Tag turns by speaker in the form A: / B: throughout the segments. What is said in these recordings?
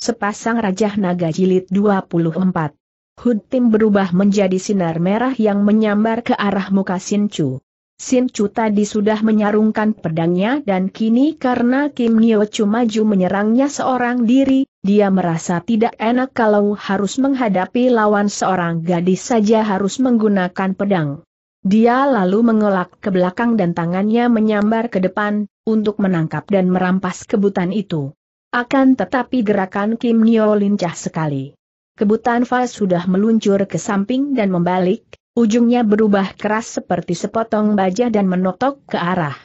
A: Sepasang rajah Naga Jilid 24. Hud Tim berubah menjadi sinar merah yang menyambar ke arah muka Sinchu. Sinchu tadi sudah menyarungkan pedangnya dan kini karena Kim Chu maju menyerangnya seorang diri, dia merasa tidak enak kalau harus menghadapi lawan seorang gadis saja harus menggunakan pedang. Dia lalu mengelak ke belakang dan tangannya menyambar ke depan, untuk menangkap dan merampas kebutan itu. Akan tetapi gerakan Kim Nyo lincah sekali. Kebutan Fa sudah meluncur ke samping dan membalik, ujungnya berubah keras seperti sepotong baja dan menotok ke arah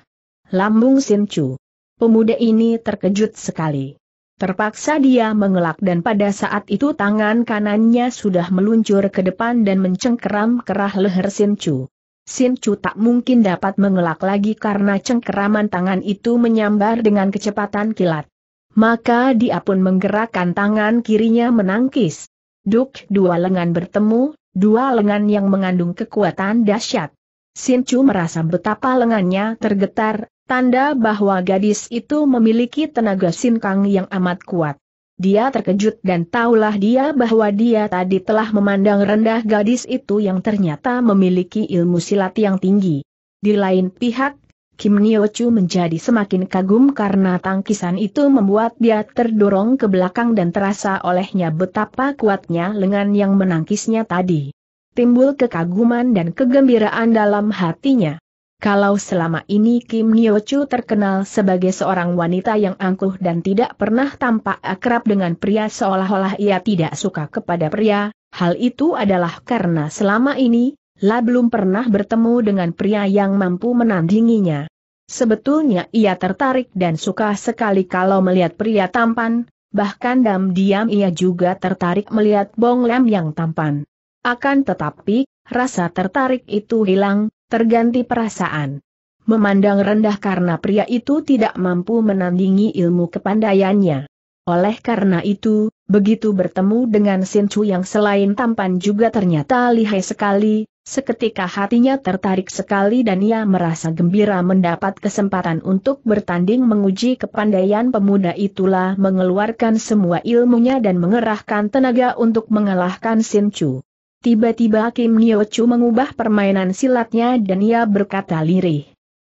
A: lambung Sin Chu. Pemuda ini terkejut sekali. Terpaksa dia mengelak dan pada saat itu tangan kanannya sudah meluncur ke depan dan mencengkeram kerah leher Sin Chu. Sin Chu tak mungkin dapat mengelak lagi karena cengkeraman tangan itu menyambar dengan kecepatan kilat. Maka dia pun menggerakkan tangan kirinya menangkis. Duk dua lengan bertemu, dua lengan yang mengandung kekuatan dahsyat. Sincu merasa betapa lengannya tergetar, tanda bahwa gadis itu memiliki tenaga sin Kang yang amat kuat. Dia terkejut dan tahulah dia bahwa dia tadi telah memandang rendah gadis itu yang ternyata memiliki ilmu silat yang tinggi. Di lain pihak, Kim Chu menjadi semakin kagum karena tangkisan itu membuat dia terdorong ke belakang dan terasa olehnya betapa kuatnya lengan yang menangkisnya tadi. Timbul kekaguman dan kegembiraan dalam hatinya. Kalau selama ini Kim Chu terkenal sebagai seorang wanita yang angkuh dan tidak pernah tampak akrab dengan pria seolah-olah ia tidak suka kepada pria, hal itu adalah karena selama ini, La belum pernah bertemu dengan pria yang mampu menandinginya. Sebetulnya ia tertarik dan suka sekali kalau melihat pria tampan, bahkan diam-diam ia juga tertarik melihat Bong Lem yang tampan. Akan tetapi, rasa tertarik itu hilang, terganti perasaan. Memandang rendah karena pria itu tidak mampu menandingi ilmu kepandaiannya. Oleh karena itu, begitu bertemu dengan Chu yang selain tampan juga ternyata lihai sekali, Seketika hatinya tertarik sekali dan ia merasa gembira mendapat kesempatan untuk bertanding menguji kepandaian pemuda itulah mengeluarkan semua ilmunya dan mengerahkan tenaga untuk mengalahkan Sin Chu. Tiba-tiba Kim Nyo Chu mengubah permainan silatnya dan ia berkata lirih.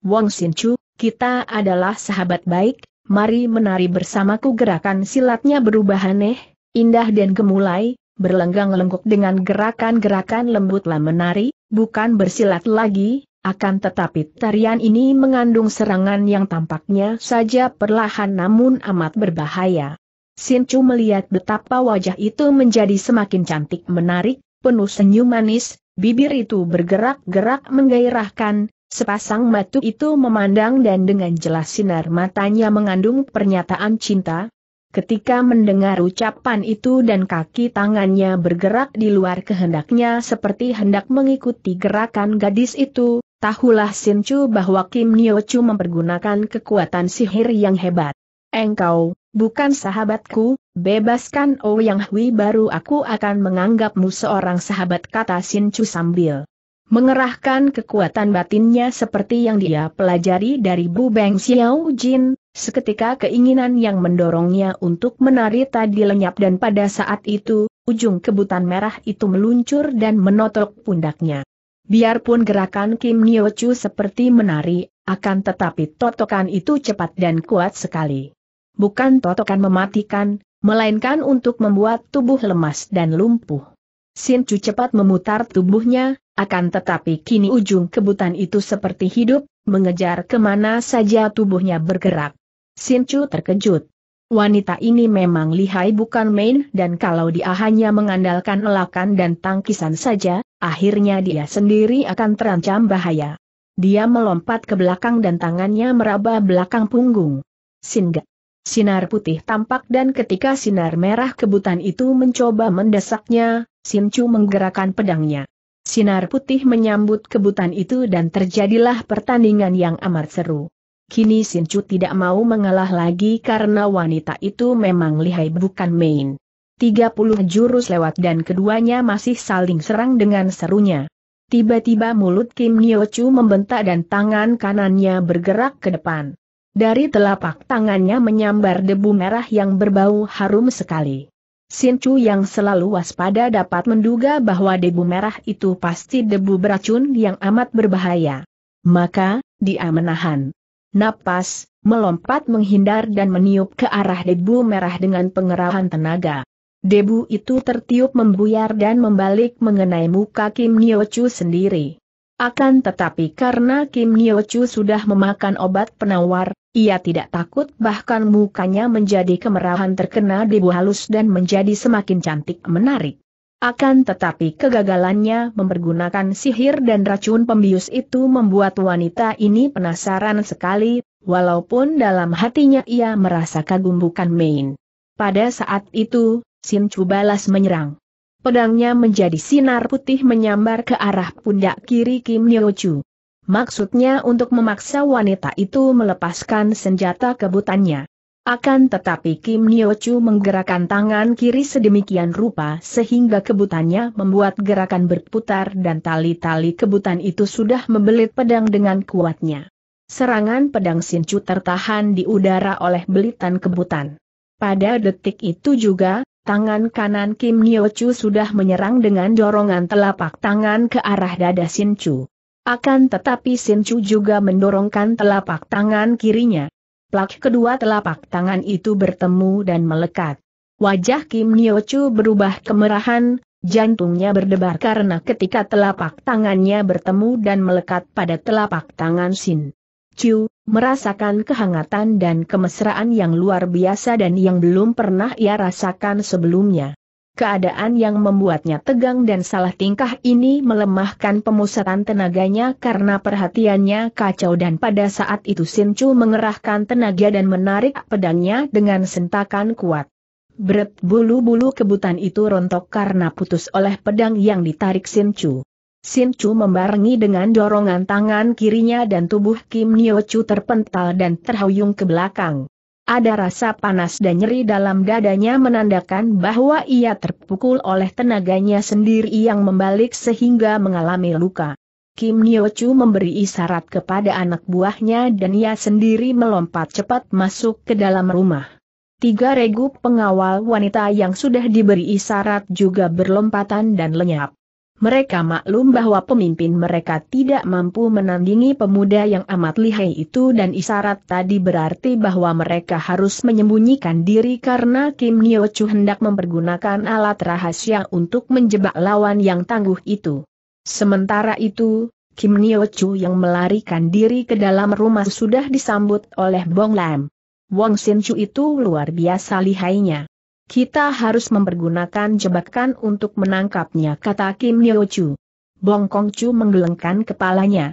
A: Wong Sin Chu, kita adalah sahabat baik, mari menari bersamaku gerakan silatnya berubah aneh, indah dan gemulai, berlenggang lengkuk dengan gerakan-gerakan lembutlah menari, bukan bersilat lagi, akan tetapi tarian ini mengandung serangan yang tampaknya saja perlahan namun amat berbahaya. Sincu melihat betapa wajah itu menjadi semakin cantik menarik, penuh senyum manis, bibir itu bergerak-gerak menggairahkan, sepasang mata itu memandang dan dengan jelas sinar matanya mengandung pernyataan cinta, Ketika mendengar ucapan itu dan kaki tangannya bergerak di luar kehendaknya seperti hendak mengikuti gerakan gadis itu, tahulah Sin Chu bahwa Kim Chu mempergunakan kekuatan sihir yang hebat. Engkau, bukan sahabatku, bebaskan oh Yang Hui baru aku akan menganggapmu seorang sahabat kata Sin Chu sambil mengerahkan kekuatan batinnya seperti yang dia pelajari dari Bu Beng Xiao Jin, Seketika keinginan yang mendorongnya untuk menari tadi lenyap dan pada saat itu, ujung kebutan merah itu meluncur dan menotok pundaknya. Biarpun gerakan Kim Nyo Chu seperti menari, akan tetapi totokan itu cepat dan kuat sekali. Bukan totokan mematikan, melainkan untuk membuat tubuh lemas dan lumpuh. Sin Chu cepat memutar tubuhnya, akan tetapi kini ujung kebutan itu seperti hidup, mengejar kemana saja tubuhnya bergerak. Sinchu terkejut. Wanita ini memang lihai bukan main dan kalau dia hanya mengandalkan elakan dan tangkisan saja, akhirnya dia sendiri akan terancam bahaya. Dia melompat ke belakang dan tangannya meraba belakang punggung. Singa. Sinar putih tampak dan ketika sinar merah kebutan itu mencoba mendesaknya, Sinchu menggerakkan pedangnya. Sinar putih menyambut kebutan itu dan terjadilah pertandingan yang amat seru. Kini Shinju tidak mau mengalah lagi karena wanita itu memang lihai bukan main. 30 jurus lewat dan keduanya masih saling serang dengan serunya. Tiba-tiba mulut Kim Chu membentak dan tangan kanannya bergerak ke depan. Dari telapak tangannya menyambar debu merah yang berbau harum sekali. Shinju yang selalu waspada dapat menduga bahwa debu merah itu pasti debu beracun yang amat berbahaya. Maka, dia menahan napas, melompat menghindar dan meniup ke arah debu merah dengan pengerahan tenaga. Debu itu tertiup membuyar dan membalik mengenai muka Kim Chu sendiri. Akan tetapi karena Kim Chu sudah memakan obat penawar, ia tidak takut bahkan mukanya menjadi kemerahan terkena debu halus dan menjadi semakin cantik menarik. Akan tetapi kegagalannya mempergunakan sihir dan racun pembius itu membuat wanita ini penasaran sekali, walaupun dalam hatinya ia merasa kagum bukan main. Pada saat itu, Sin Chu balas menyerang. Pedangnya menjadi sinar putih menyambar ke arah pundak kiri Kim Nyo Chu. Maksudnya untuk memaksa wanita itu melepaskan senjata kebutannya. Akan tetapi Kim Nyo Chu menggerakkan tangan kiri sedemikian rupa sehingga kebutannya membuat gerakan berputar dan tali-tali kebutan itu sudah membelit pedang dengan kuatnya. Serangan pedang Chu tertahan di udara oleh belitan kebutan. Pada detik itu juga, tangan kanan Kim Nyo Chu sudah menyerang dengan dorongan telapak tangan ke arah dada Chu. Akan tetapi Chu juga mendorongkan telapak tangan kirinya, Plak kedua telapak tangan itu bertemu dan melekat. Wajah Kim Chu berubah kemerahan, jantungnya berdebar karena ketika telapak tangannya bertemu dan melekat pada telapak tangan Sin. Chu, merasakan kehangatan dan kemesraan yang luar biasa dan yang belum pernah ia rasakan sebelumnya. Keadaan yang membuatnya tegang dan salah tingkah ini melemahkan pemusatan tenaganya karena perhatiannya kacau dan pada saat itu Sin Chu mengerahkan tenaga dan menarik pedangnya dengan sentakan kuat. Berat bulu-bulu kebutan itu rontok karena putus oleh pedang yang ditarik Sin Chu. Sin Chu membarengi dengan dorongan tangan kirinya dan tubuh Kim Nyo Chu terpental dan terhuyung ke belakang. Ada rasa panas dan nyeri dalam dadanya menandakan bahwa ia terpukul oleh tenaganya sendiri yang membalik sehingga mengalami luka. Kim Yo-chu memberi isyarat kepada anak buahnya dan ia sendiri melompat cepat masuk ke dalam rumah. Tiga regu pengawal wanita yang sudah diberi isyarat juga berlompatan dan lenyap mereka maklum bahwa pemimpin mereka tidak mampu menandingi pemuda yang amat lihai itu dan isyarat tadi berarti bahwa mereka harus menyembunyikan diri karena Kim Nyo Chu hendak mempergunakan alat rahasia untuk menjebak lawan yang tangguh itu. Sementara itu, Kim Nyo Chu yang melarikan diri ke dalam rumah sudah disambut oleh Bong Lam. Wong Sin Chu itu luar biasa lihainya. Kita harus mempergunakan jebakan untuk menangkapnya kata Kim Chu. Bong Kong Chu menggelengkan kepalanya.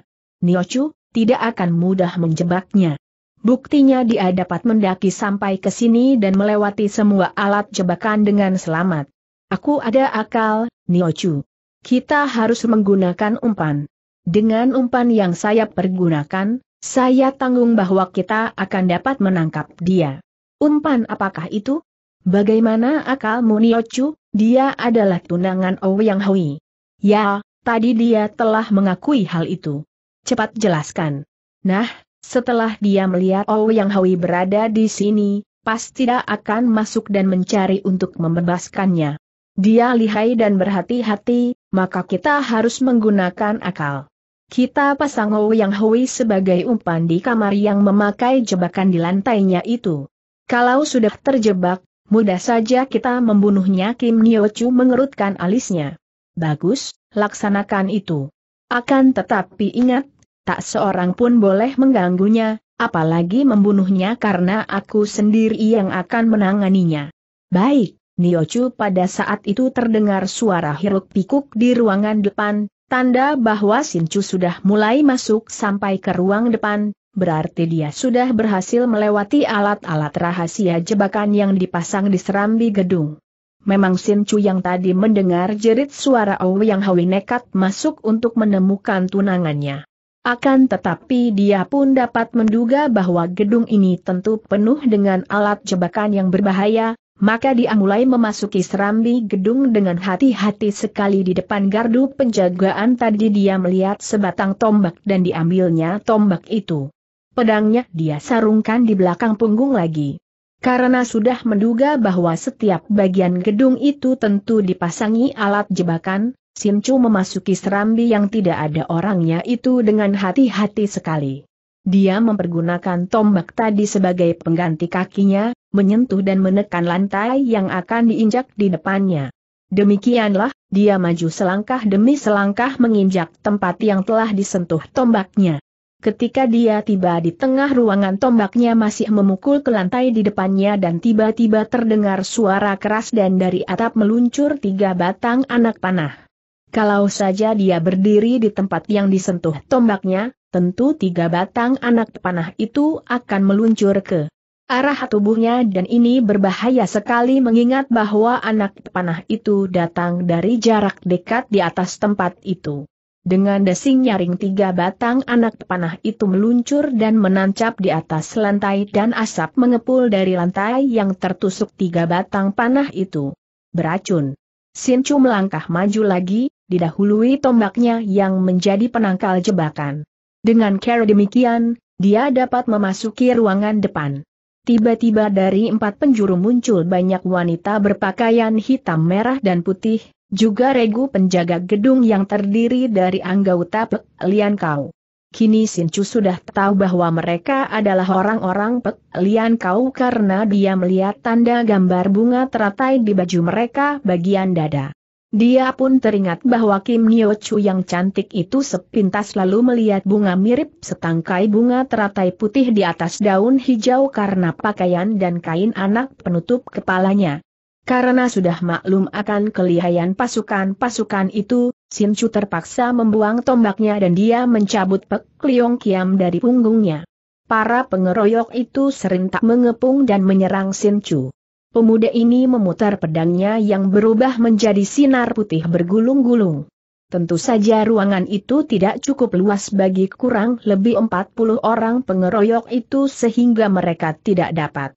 A: Chu, tidak akan mudah menjebaknya. Buktinya dia dapat mendaki sampai ke sini dan melewati semua alat jebakan dengan selamat. Aku ada akal, Chu. Kita harus menggunakan umpan. Dengan umpan yang saya pergunakan, saya tanggung bahwa kita akan dapat menangkap dia. Umpan apakah itu? Bagaimana akal Muniochu, dia adalah tunangan Ouyang Hui. Ya, tadi dia telah mengakui hal itu. Cepat jelaskan. Nah, setelah dia melihat Ouyang Hui berada di sini, pasti dia akan masuk dan mencari untuk membebaskannya. Dia lihai dan berhati-hati, maka kita harus menggunakan akal. Kita pasang Ouyang Hui sebagai umpan di kamar yang memakai jebakan di lantainya itu. Kalau sudah terjebak, Mudah saja kita membunuhnya Kim Nyo Chu mengerutkan alisnya. Bagus, laksanakan itu. Akan tetapi ingat, tak seorang pun boleh mengganggunya, apalagi membunuhnya karena aku sendiri yang akan menanganinya. Baik, Niochu pada saat itu terdengar suara hiruk pikuk di ruangan depan, tanda bahwa Sinchu sudah mulai masuk sampai ke ruang depan, berarti dia sudah berhasil melewati alat-alat rahasia jebakan yang dipasang di serambi gedung. Memang Sin Chu yang tadi mendengar jerit suara yang Hawi nekat masuk untuk menemukan tunangannya. Akan tetapi dia pun dapat menduga bahwa gedung ini tentu penuh dengan alat jebakan yang berbahaya, maka dia mulai memasuki serambi gedung dengan hati-hati sekali di depan gardu penjagaan tadi dia melihat sebatang tombak dan diambilnya tombak itu. Pedangnya dia sarungkan di belakang punggung lagi. Karena sudah menduga bahwa setiap bagian gedung itu tentu dipasangi alat jebakan, Simcu memasuki serambi yang tidak ada orangnya itu dengan hati-hati sekali. Dia mempergunakan tombak tadi sebagai pengganti kakinya, menyentuh dan menekan lantai yang akan diinjak di depannya. Demikianlah, dia maju selangkah demi selangkah menginjak tempat yang telah disentuh tombaknya. Ketika dia tiba di tengah ruangan tombaknya masih memukul ke lantai di depannya dan tiba-tiba terdengar suara keras dan dari atap meluncur tiga batang anak panah. Kalau saja dia berdiri di tempat yang disentuh tombaknya, tentu tiga batang anak panah itu akan meluncur ke arah tubuhnya dan ini berbahaya sekali mengingat bahwa anak panah itu datang dari jarak dekat di atas tempat itu. Dengan desing nyaring tiga batang anak panah itu meluncur dan menancap di atas lantai dan asap mengepul dari lantai yang tertusuk tiga batang panah itu. Beracun. Sincu melangkah maju lagi, didahului tombaknya yang menjadi penangkal jebakan. Dengan cara demikian, dia dapat memasuki ruangan depan. Tiba-tiba dari empat penjuru muncul banyak wanita berpakaian hitam merah dan putih, juga regu penjaga gedung yang terdiri dari anggota Pek Lian Kau. Kini Sin Chu sudah tahu bahwa mereka adalah orang-orang Pek Lian Kau karena dia melihat tanda gambar bunga teratai di baju mereka bagian dada. Dia pun teringat bahwa Kim Nyo Chu yang cantik itu sepintas lalu melihat bunga mirip setangkai bunga teratai putih di atas daun hijau karena pakaian dan kain anak penutup kepalanya. Karena sudah maklum akan kelihayan pasukan-pasukan itu, Sin Chu terpaksa membuang tombaknya dan dia mencabut Pek Liong Kiam dari punggungnya. Para pengeroyok itu serentak mengepung dan menyerang Sin Chu. Pemuda ini memutar pedangnya yang berubah menjadi sinar putih bergulung-gulung. Tentu saja ruangan itu tidak cukup luas bagi kurang lebih 40 orang pengeroyok itu sehingga mereka tidak dapat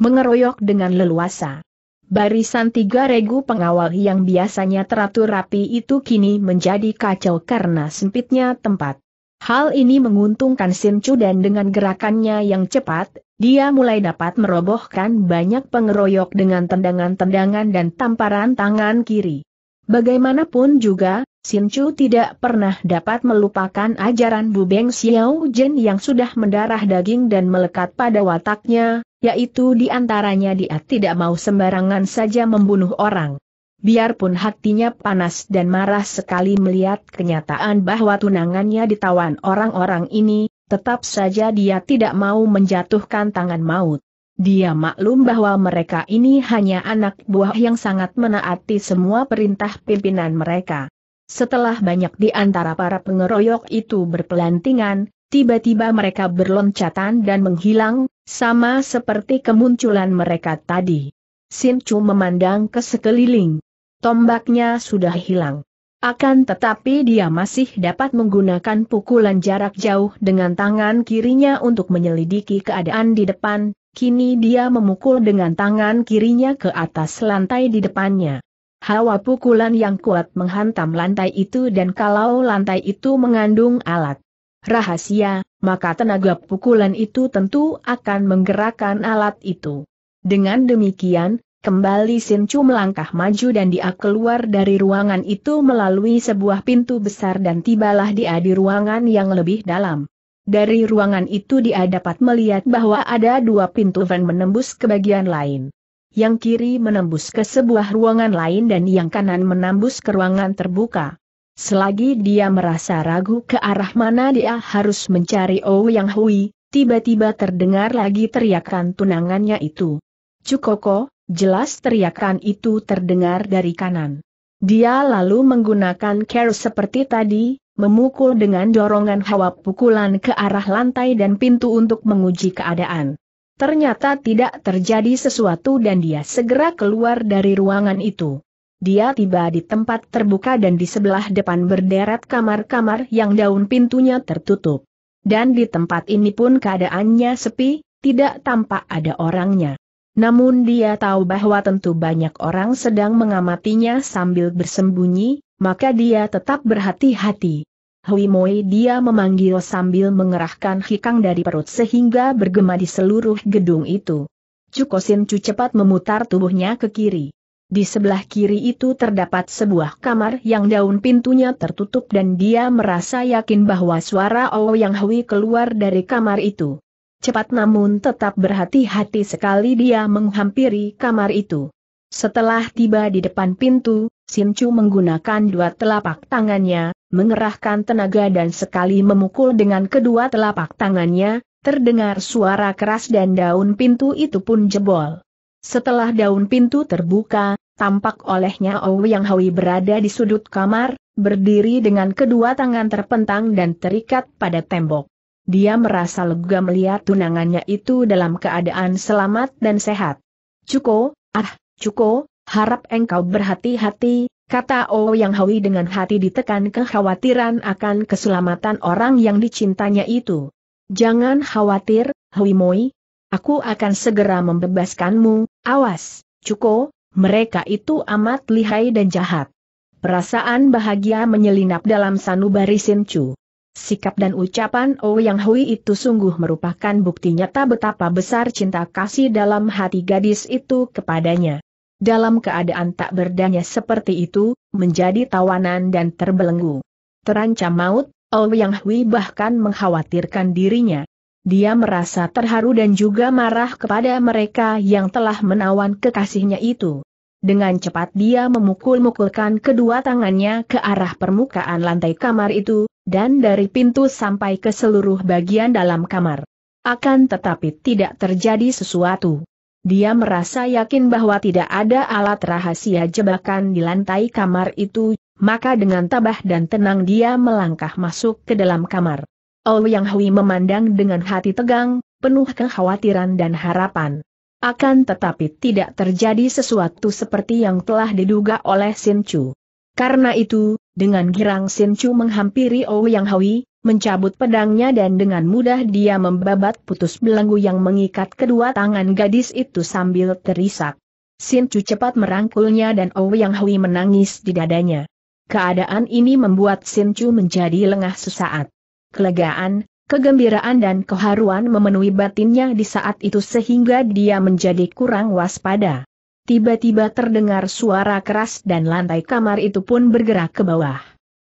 A: mengeroyok dengan leluasa. Barisan tiga regu pengawal yang biasanya teratur rapi itu kini menjadi kacau karena sempitnya tempat. Hal ini menguntungkan Sin Chu dan dengan gerakannya yang cepat, dia mulai dapat merobohkan banyak pengeroyok dengan tendangan-tendangan dan tamparan tangan kiri. Bagaimanapun juga, Sin Chu tidak pernah dapat melupakan ajaran Bu Beng Xiao Jin yang sudah mendarah daging dan melekat pada wataknya, yaitu di antaranya dia tidak mau sembarangan saja membunuh orang. Biarpun hatinya panas dan marah sekali melihat kenyataan bahwa tunangannya ditawan orang-orang ini, tetap saja dia tidak mau menjatuhkan tangan maut. Dia maklum bahwa mereka ini hanya anak buah yang sangat menaati semua perintah pimpinan mereka. Setelah banyak di antara para pengeroyok itu berpelantingan, tiba-tiba mereka berloncatan dan menghilang, sama seperti kemunculan mereka tadi. Sin Chu memandang ke sekeliling. Tombaknya sudah hilang. Akan tetapi dia masih dapat menggunakan pukulan jarak jauh dengan tangan kirinya untuk menyelidiki keadaan di depan, kini dia memukul dengan tangan kirinya ke atas lantai di depannya. Hawa pukulan yang kuat menghantam lantai itu dan kalau lantai itu mengandung alat rahasia, maka tenaga pukulan itu tentu akan menggerakkan alat itu. Dengan demikian, kembali Chu melangkah maju dan dia keluar dari ruangan itu melalui sebuah pintu besar dan tibalah dia di ruangan yang lebih dalam. Dari ruangan itu dia dapat melihat bahwa ada dua pintu van menembus ke bagian lain. Yang kiri menembus ke sebuah ruangan lain dan yang kanan menembus ke ruangan terbuka. Selagi dia merasa ragu ke arah mana dia harus mencari yang Hui, tiba-tiba terdengar lagi teriakan tunangannya itu. Cukoko, jelas teriakan itu terdengar dari kanan. Dia lalu menggunakan care seperti tadi, memukul dengan dorongan hawa pukulan ke arah lantai dan pintu untuk menguji keadaan. Ternyata tidak terjadi sesuatu dan dia segera keluar dari ruangan itu. Dia tiba di tempat terbuka dan di sebelah depan berderet kamar-kamar yang daun pintunya tertutup. Dan di tempat ini pun keadaannya sepi, tidak tampak ada orangnya. Namun dia tahu bahwa tentu banyak orang sedang mengamatinya sambil bersembunyi, maka dia tetap berhati-hati. Hui Moi dia memanggil sambil mengerahkan hikang dari perut sehingga bergema di seluruh gedung itu. Cukosin Cu cepat memutar tubuhnya ke kiri. Di sebelah kiri itu terdapat sebuah kamar yang daun pintunya tertutup dan dia merasa yakin bahwa suara Ao oh Yang Hui keluar dari kamar itu. Cepat namun tetap berhati-hati sekali dia menghampiri kamar itu. Setelah tiba di depan pintu, Chu menggunakan dua telapak tangannya, mengerahkan tenaga dan sekali memukul dengan kedua telapak tangannya, terdengar suara keras dan daun pintu itu pun jebol. Setelah daun pintu terbuka, tampak olehnya yang Hui berada di sudut kamar, berdiri dengan kedua tangan terpentang dan terikat pada tembok. Dia merasa lega melihat tunangannya itu dalam keadaan selamat dan sehat. Cuko, ah, Cuko, harap engkau berhati-hati, kata yang Hui dengan hati ditekan kekhawatiran akan keselamatan orang yang dicintanya itu. Jangan khawatir, Hui Moi, Aku akan segera membebaskanmu, awas, Cuko, mereka itu amat lihai dan jahat. Perasaan bahagia menyelinap dalam sanubari Sinchu. Sikap dan ucapan Yang Hui itu sungguh merupakan bukti nyata betapa besar cinta kasih dalam hati gadis itu kepadanya. Dalam keadaan tak berdaya seperti itu, menjadi tawanan dan terbelenggu. Terancam maut, Yang Hui bahkan mengkhawatirkan dirinya dia merasa terharu dan juga marah kepada mereka yang telah menawan kekasihnya itu. Dengan cepat dia memukul-mukulkan kedua tangannya ke arah permukaan lantai kamar itu, dan dari pintu sampai ke seluruh bagian dalam kamar. Akan tetapi tidak terjadi sesuatu. Dia merasa yakin bahwa tidak ada alat rahasia jebakan di lantai kamar itu, maka dengan tabah dan tenang dia melangkah masuk ke dalam kamar. Ouyang Hui memandang dengan hati tegang, penuh kekhawatiran dan harapan. Akan tetapi tidak terjadi sesuatu seperti yang telah diduga oleh Sin Chu. Karena itu, dengan girang Sin Chu menghampiri Ouyang Hui, mencabut pedangnya dan dengan mudah dia membabat putus belenggu yang mengikat kedua tangan gadis itu sambil terisak. Sin Chu cepat merangkulnya dan Ouyang Hui menangis di dadanya. Keadaan ini membuat Sin Chu menjadi lengah sesaat kelegaan, kegembiraan dan keharuan memenuhi batinnya di saat itu sehingga dia menjadi kurang waspada. Tiba-tiba terdengar suara keras dan lantai kamar itu pun bergerak ke bawah.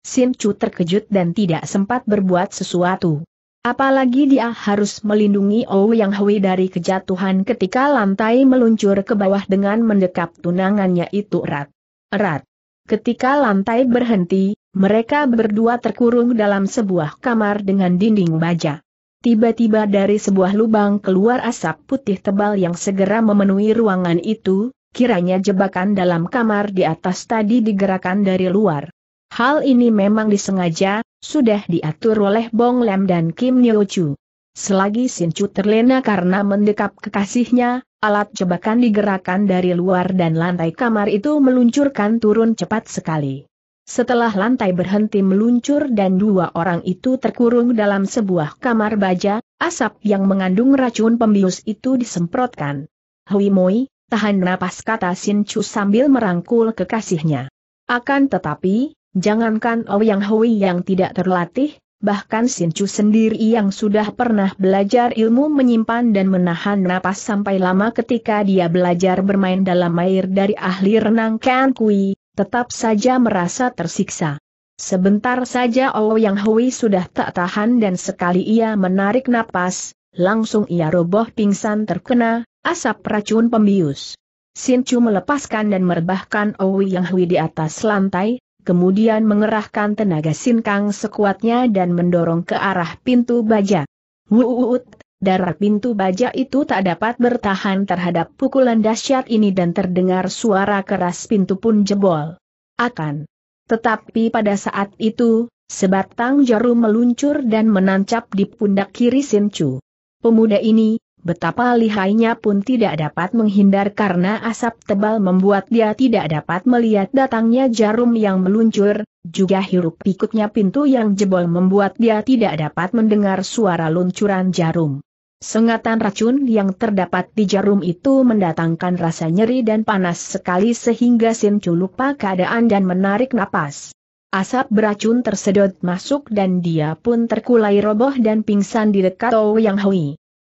A: Sin Chu terkejut dan tidak sempat berbuat sesuatu. Apalagi dia harus melindungi Ou Yang Hui dari kejatuhan ketika lantai meluncur ke bawah dengan mendekap tunangannya itu erat. Erat. Ketika lantai berhenti, mereka berdua terkurung dalam sebuah kamar dengan dinding baja. Tiba-tiba dari sebuah lubang keluar asap putih tebal yang segera memenuhi ruangan itu, kiranya jebakan dalam kamar di atas tadi digerakkan dari luar. Hal ini memang disengaja, sudah diatur oleh Bong Lem dan Kim Nyo Chu. Selagi Chu terlena karena mendekap kekasihnya, alat jebakan digerakkan dari luar dan lantai kamar itu meluncurkan turun cepat sekali. Setelah lantai berhenti meluncur dan dua orang itu terkurung dalam sebuah kamar baja, asap yang mengandung racun pembius itu disemprotkan. Hui Moi, tahan napas kata Sin Chu sambil merangkul kekasihnya. Akan tetapi, jangankan Ouyang oh Hui yang tidak terlatih, bahkan Sin Chu sendiri yang sudah pernah belajar ilmu menyimpan dan menahan napas sampai lama ketika dia belajar bermain dalam air dari ahli renang Kan Kui, tetap saja merasa tersiksa. Sebentar saja yang Hui sudah tak tahan dan sekali ia menarik napas, langsung ia roboh pingsan terkena asap racun pembius. Sin Chu melepaskan dan merebahkan Owi Yang Hui di atas lantai, kemudian mengerahkan tenaga Sin Kang sekuatnya dan mendorong ke arah pintu baja. Wuut, Darah pintu baja itu tak dapat bertahan terhadap pukulan dahsyat ini dan terdengar suara keras pintu pun jebol. Akan. Tetapi pada saat itu, sebatang jarum meluncur dan menancap di pundak kiri Sinchu. Pemuda ini, betapa lihainya pun tidak dapat menghindar karena asap tebal membuat dia tidak dapat melihat datangnya jarum yang meluncur, juga hiruk pikuknya pintu yang jebol membuat dia tidak dapat mendengar suara luncuran jarum. Sengatan racun yang terdapat di jarum itu mendatangkan rasa nyeri dan panas sekali sehingga Sin Chu lupa keadaan dan menarik napas. Asap beracun tersedot masuk dan dia pun terkulai roboh dan pingsan di dekat Tou Yang Hui.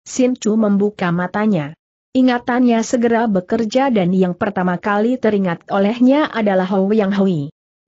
A: Sin Chu membuka matanya. Ingatannya segera bekerja dan yang pertama kali teringat olehnya adalah Ou Yang Hui.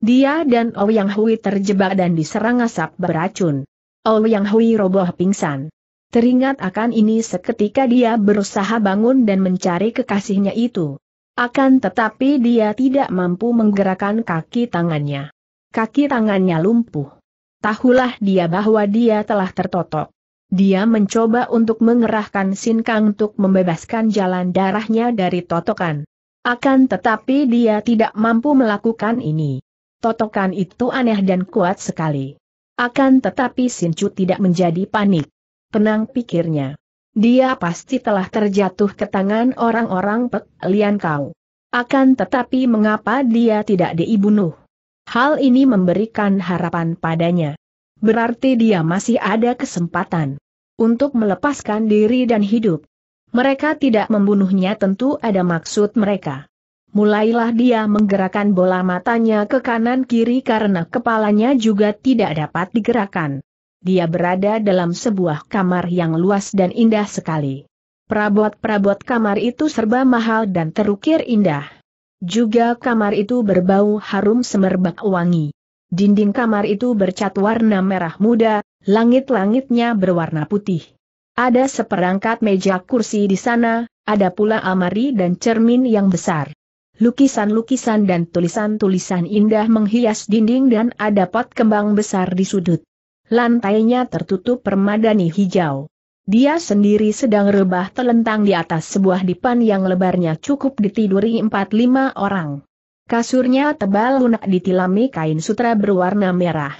A: Dia dan Ou Yang Hui terjebak dan diserang asap beracun. Ou Yang Hui roboh pingsan. Teringat akan ini seketika dia berusaha bangun dan mencari kekasihnya itu. Akan tetapi dia tidak mampu menggerakkan kaki tangannya. Kaki tangannya lumpuh. Tahulah dia bahwa dia telah tertotok. Dia mencoba untuk mengerahkan sinkang untuk membebaskan jalan darahnya dari totokan. Akan tetapi dia tidak mampu melakukan ini. Totokan itu aneh dan kuat sekali. Akan tetapi Sincu tidak menjadi panik. Tenang pikirnya. Dia pasti telah terjatuh ke tangan orang-orang Pek Lian Kau. Akan tetapi mengapa dia tidak diibunuh? Hal ini memberikan harapan padanya. Berarti dia masih ada kesempatan untuk melepaskan diri dan hidup. Mereka tidak membunuhnya tentu ada maksud mereka. Mulailah dia menggerakkan bola matanya ke kanan-kiri karena kepalanya juga tidak dapat digerakkan dia berada dalam sebuah kamar yang luas dan indah sekali. Perabot-perabot kamar itu serba mahal dan terukir indah. Juga kamar itu berbau harum semerbak wangi. Dinding kamar itu bercat warna merah muda, langit-langitnya berwarna putih. Ada seperangkat meja kursi di sana, ada pula amari dan cermin yang besar. Lukisan-lukisan dan tulisan-tulisan indah menghias dinding dan ada pot kembang besar di sudut. Lantainya tertutup permadani hijau. Dia sendiri sedang rebah telentang di atas sebuah dipan yang lebarnya cukup ditiduri empat lima orang. Kasurnya tebal lunak ditilami kain sutra berwarna merah.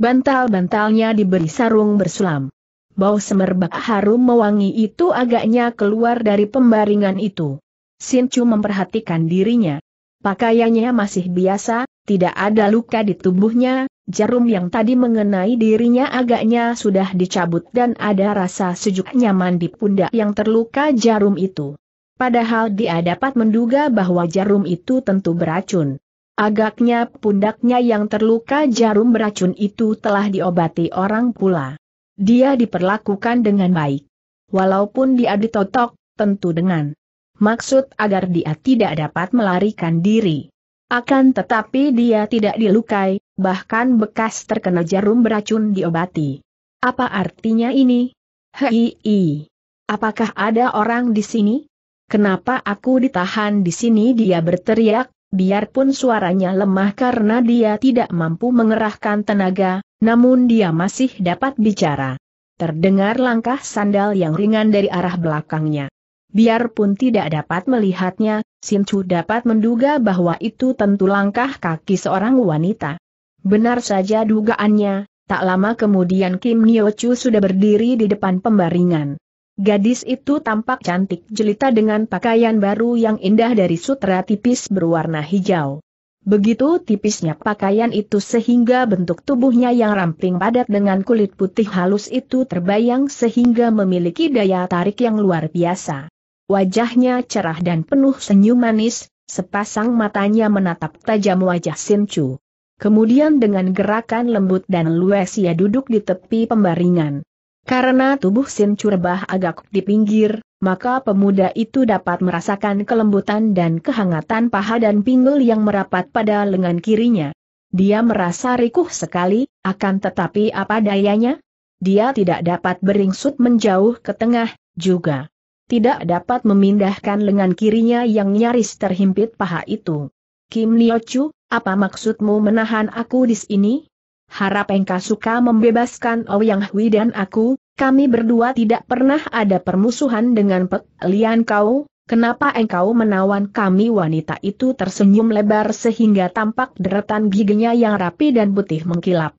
A: Bantal-bantalnya diberi sarung bersulam. Bau semerbak harum mewangi itu agaknya keluar dari pembaringan itu. Sincu memperhatikan dirinya. Pakaiannya masih biasa, tidak ada luka di tubuhnya, Jarum yang tadi mengenai dirinya agaknya sudah dicabut dan ada rasa sejuk nyaman di pundak yang terluka jarum itu. Padahal dia dapat menduga bahwa jarum itu tentu beracun. Agaknya pundaknya yang terluka jarum beracun itu telah diobati orang pula. Dia diperlakukan dengan baik. Walaupun dia ditotok, tentu dengan maksud agar dia tidak dapat melarikan diri. Akan tetapi dia tidak dilukai, bahkan bekas terkena jarum beracun diobati. Apa artinya ini? Hei, apakah ada orang di sini? Kenapa aku ditahan di sini dia berteriak, biarpun suaranya lemah karena dia tidak mampu mengerahkan tenaga, namun dia masih dapat bicara. Terdengar langkah sandal yang ringan dari arah belakangnya. Biarpun tidak dapat melihatnya, Sin Chu dapat menduga bahwa itu tentu langkah kaki seorang wanita. Benar saja dugaannya, tak lama kemudian Kim Nyo Chu sudah berdiri di depan pembaringan. Gadis itu tampak cantik jelita dengan pakaian baru yang indah dari sutra tipis berwarna hijau. Begitu tipisnya pakaian itu sehingga bentuk tubuhnya yang ramping padat dengan kulit putih halus itu terbayang sehingga memiliki daya tarik yang luar biasa wajahnya cerah dan penuh senyum manis, sepasang matanya menatap tajam wajah Sin Chu. Kemudian dengan gerakan lembut dan luas ia duduk di tepi pembaringan. Karena tubuh Sin Chu rebah agak di pinggir, maka pemuda itu dapat merasakan kelembutan dan kehangatan paha dan pinggul yang merapat pada lengan kirinya. Dia merasa rikuh sekali, akan tetapi apa dayanya? Dia tidak dapat beringsut menjauh ke tengah, juga tidak dapat memindahkan lengan kirinya yang nyaris terhimpit paha itu. Kim Lio Chu, apa maksudmu menahan aku di sini? Harap engkau suka membebaskan Ouyang oh Hui dan aku, kami berdua tidak pernah ada permusuhan dengan Pek Lian Kau, kenapa engkau menawan kami wanita itu tersenyum lebar sehingga tampak deretan giginya yang rapi dan putih mengkilap.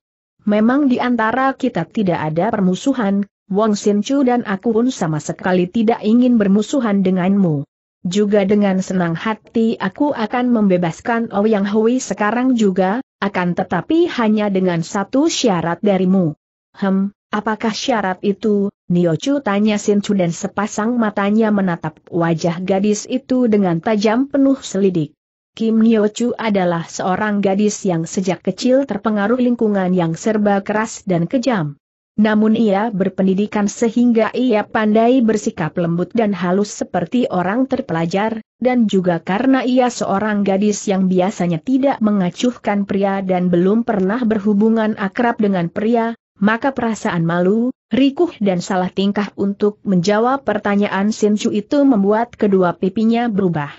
A: Memang di antara kita tidak ada permusuhan, Wong Sin Chu dan aku pun sama sekali tidak ingin bermusuhan denganmu. Juga dengan senang hati aku akan membebaskan Ouyang Hui sekarang juga, akan tetapi hanya dengan satu syarat darimu. Hem, apakah syarat itu, Niochu tanya Sin Chu dan sepasang matanya menatap wajah gadis itu dengan tajam penuh selidik. Kim Niochu adalah seorang gadis yang sejak kecil terpengaruh lingkungan yang serba keras dan kejam. Namun ia berpendidikan sehingga ia pandai bersikap lembut dan halus seperti orang terpelajar, dan juga karena ia seorang gadis yang biasanya tidak mengacuhkan pria dan belum pernah berhubungan akrab dengan pria, maka perasaan malu, rikuh dan salah tingkah untuk menjawab pertanyaan Sinchu itu membuat kedua pipinya berubah.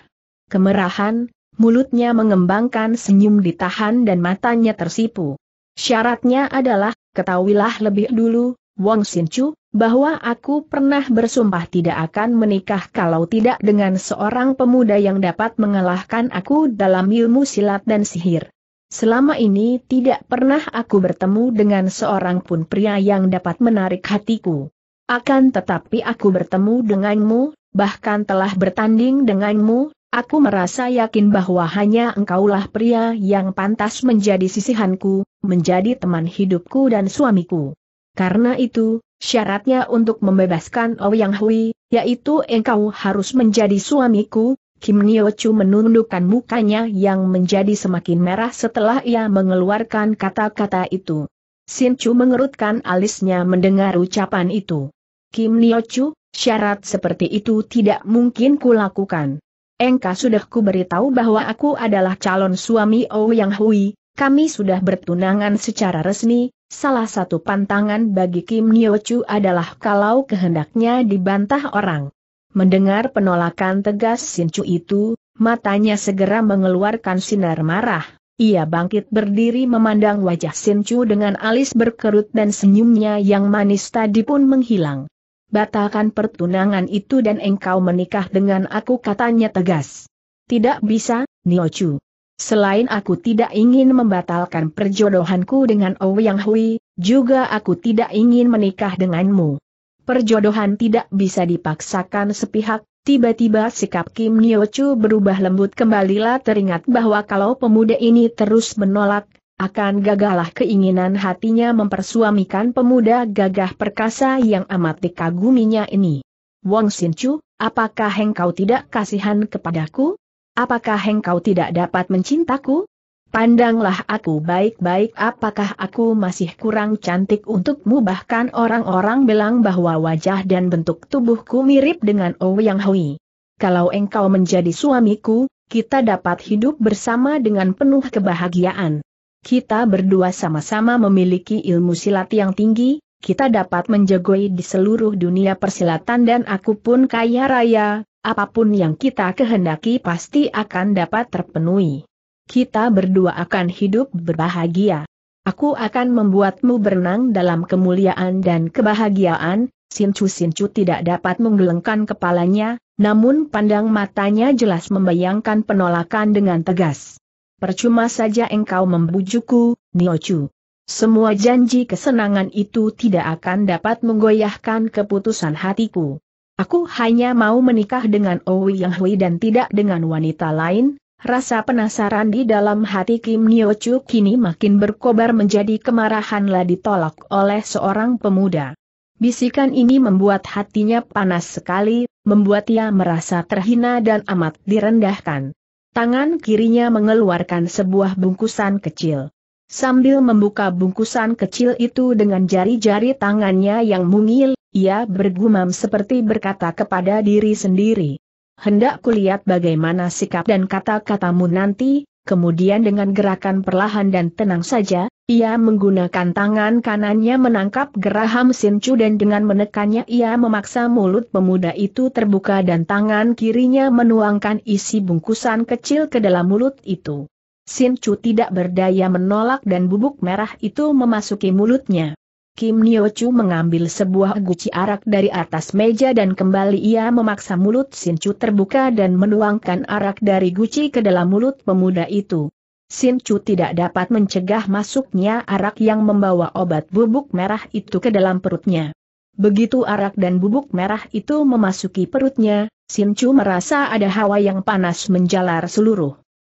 A: Kemerahan, mulutnya mengembangkan senyum ditahan dan matanya tersipu. Syaratnya adalah, ketahuilah lebih dulu, Wong Sinchu, bahwa aku pernah bersumpah tidak akan menikah kalau tidak dengan seorang pemuda yang dapat mengalahkan aku dalam ilmu silat dan sihir. Selama ini tidak pernah aku bertemu dengan seorang pun pria yang dapat menarik hatiku. Akan tetapi aku bertemu denganmu, bahkan telah bertanding denganmu, aku merasa yakin bahwa hanya engkaulah pria yang pantas menjadi sisihanku, menjadi teman hidupku dan suamiku. Karena itu, syaratnya untuk membebaskan Ouyang oh Hui, yaitu engkau harus menjadi suamiku, Kim Chu menundukkan mukanya yang menjadi semakin merah setelah ia mengeluarkan kata-kata itu. Sin Chu mengerutkan alisnya mendengar ucapan itu. Kim Chu, syarat seperti itu tidak mungkin kulakukan. Engkau sudah kuberitahu bahwa aku adalah calon suami Ouyang oh Hui, kami sudah bertunangan secara resmi, salah satu pantangan bagi Kim Nyo Chu adalah kalau kehendaknya dibantah orang. Mendengar penolakan tegas Sin Chu itu, matanya segera mengeluarkan sinar marah. Ia bangkit berdiri memandang wajah Sin Chu dengan alis berkerut dan senyumnya yang manis tadi pun menghilang. Batalkan pertunangan itu dan engkau menikah dengan aku katanya tegas. Tidak bisa, Niochu. Selain aku tidak ingin membatalkan perjodohanku dengan Yang Hui, juga aku tidak ingin menikah denganmu. Perjodohan tidak bisa dipaksakan sepihak, tiba-tiba sikap Kim Chu berubah lembut kembalilah teringat bahwa kalau pemuda ini terus menolak, akan gagalah keinginan hatinya mempersuamikan pemuda gagah perkasa yang amat dikaguminya ini. Wong Chu, apakah engkau tidak kasihan kepadaku? Apakah engkau tidak dapat mencintaku? Pandanglah aku baik-baik apakah aku masih kurang cantik untukmu bahkan orang-orang bilang bahwa wajah dan bentuk tubuhku mirip dengan Ouyang oh Hui. Kalau engkau menjadi suamiku, kita dapat hidup bersama dengan penuh kebahagiaan. Kita berdua sama-sama memiliki ilmu silat yang tinggi, kita dapat menjagoi di seluruh dunia persilatan dan aku pun kaya raya, apapun yang kita kehendaki pasti akan dapat terpenuhi. Kita berdua akan hidup berbahagia. Aku akan membuatmu berenang dalam kemuliaan dan kebahagiaan, Sincu Sincu tidak dapat menggelengkan kepalanya, namun pandang matanya jelas membayangkan penolakan dengan tegas. Percuma saja engkau membujukku, Niochu. Semua janji kesenangan itu tidak akan dapat menggoyahkan keputusan hatiku. Aku hanya mau menikah dengan Owi Yang Hui dan tidak dengan wanita lain, rasa penasaran di dalam hati Kim Nyo Chu kini makin berkobar menjadi kemarahanlah ditolak oleh seorang pemuda. Bisikan ini membuat hatinya panas sekali, membuat ia merasa terhina dan amat direndahkan. Tangan kirinya mengeluarkan sebuah bungkusan kecil. Sambil membuka bungkusan kecil itu dengan jari-jari tangannya yang mungil, ia bergumam seperti berkata kepada diri sendiri. Hendak kulihat bagaimana sikap dan kata-katamu nanti, kemudian dengan gerakan perlahan dan tenang saja, ia menggunakan tangan kanannya menangkap geraham Sincu dan dengan menekannya ia memaksa mulut pemuda itu terbuka dan tangan kirinya menuangkan isi bungkusan kecil ke dalam mulut itu. Sincu tidak berdaya menolak dan bubuk merah itu memasuki mulutnya. Kim Nyo Chu mengambil sebuah guci arak dari atas meja dan kembali ia memaksa mulut Sin Chu terbuka dan menuangkan arak dari guci ke dalam mulut pemuda itu. Sin Chu tidak dapat mencegah masuknya arak yang membawa obat bubuk merah itu ke dalam perutnya. Begitu arak dan bubuk merah itu memasuki perutnya, Sin Chu merasa ada hawa yang panas menjalar seluruh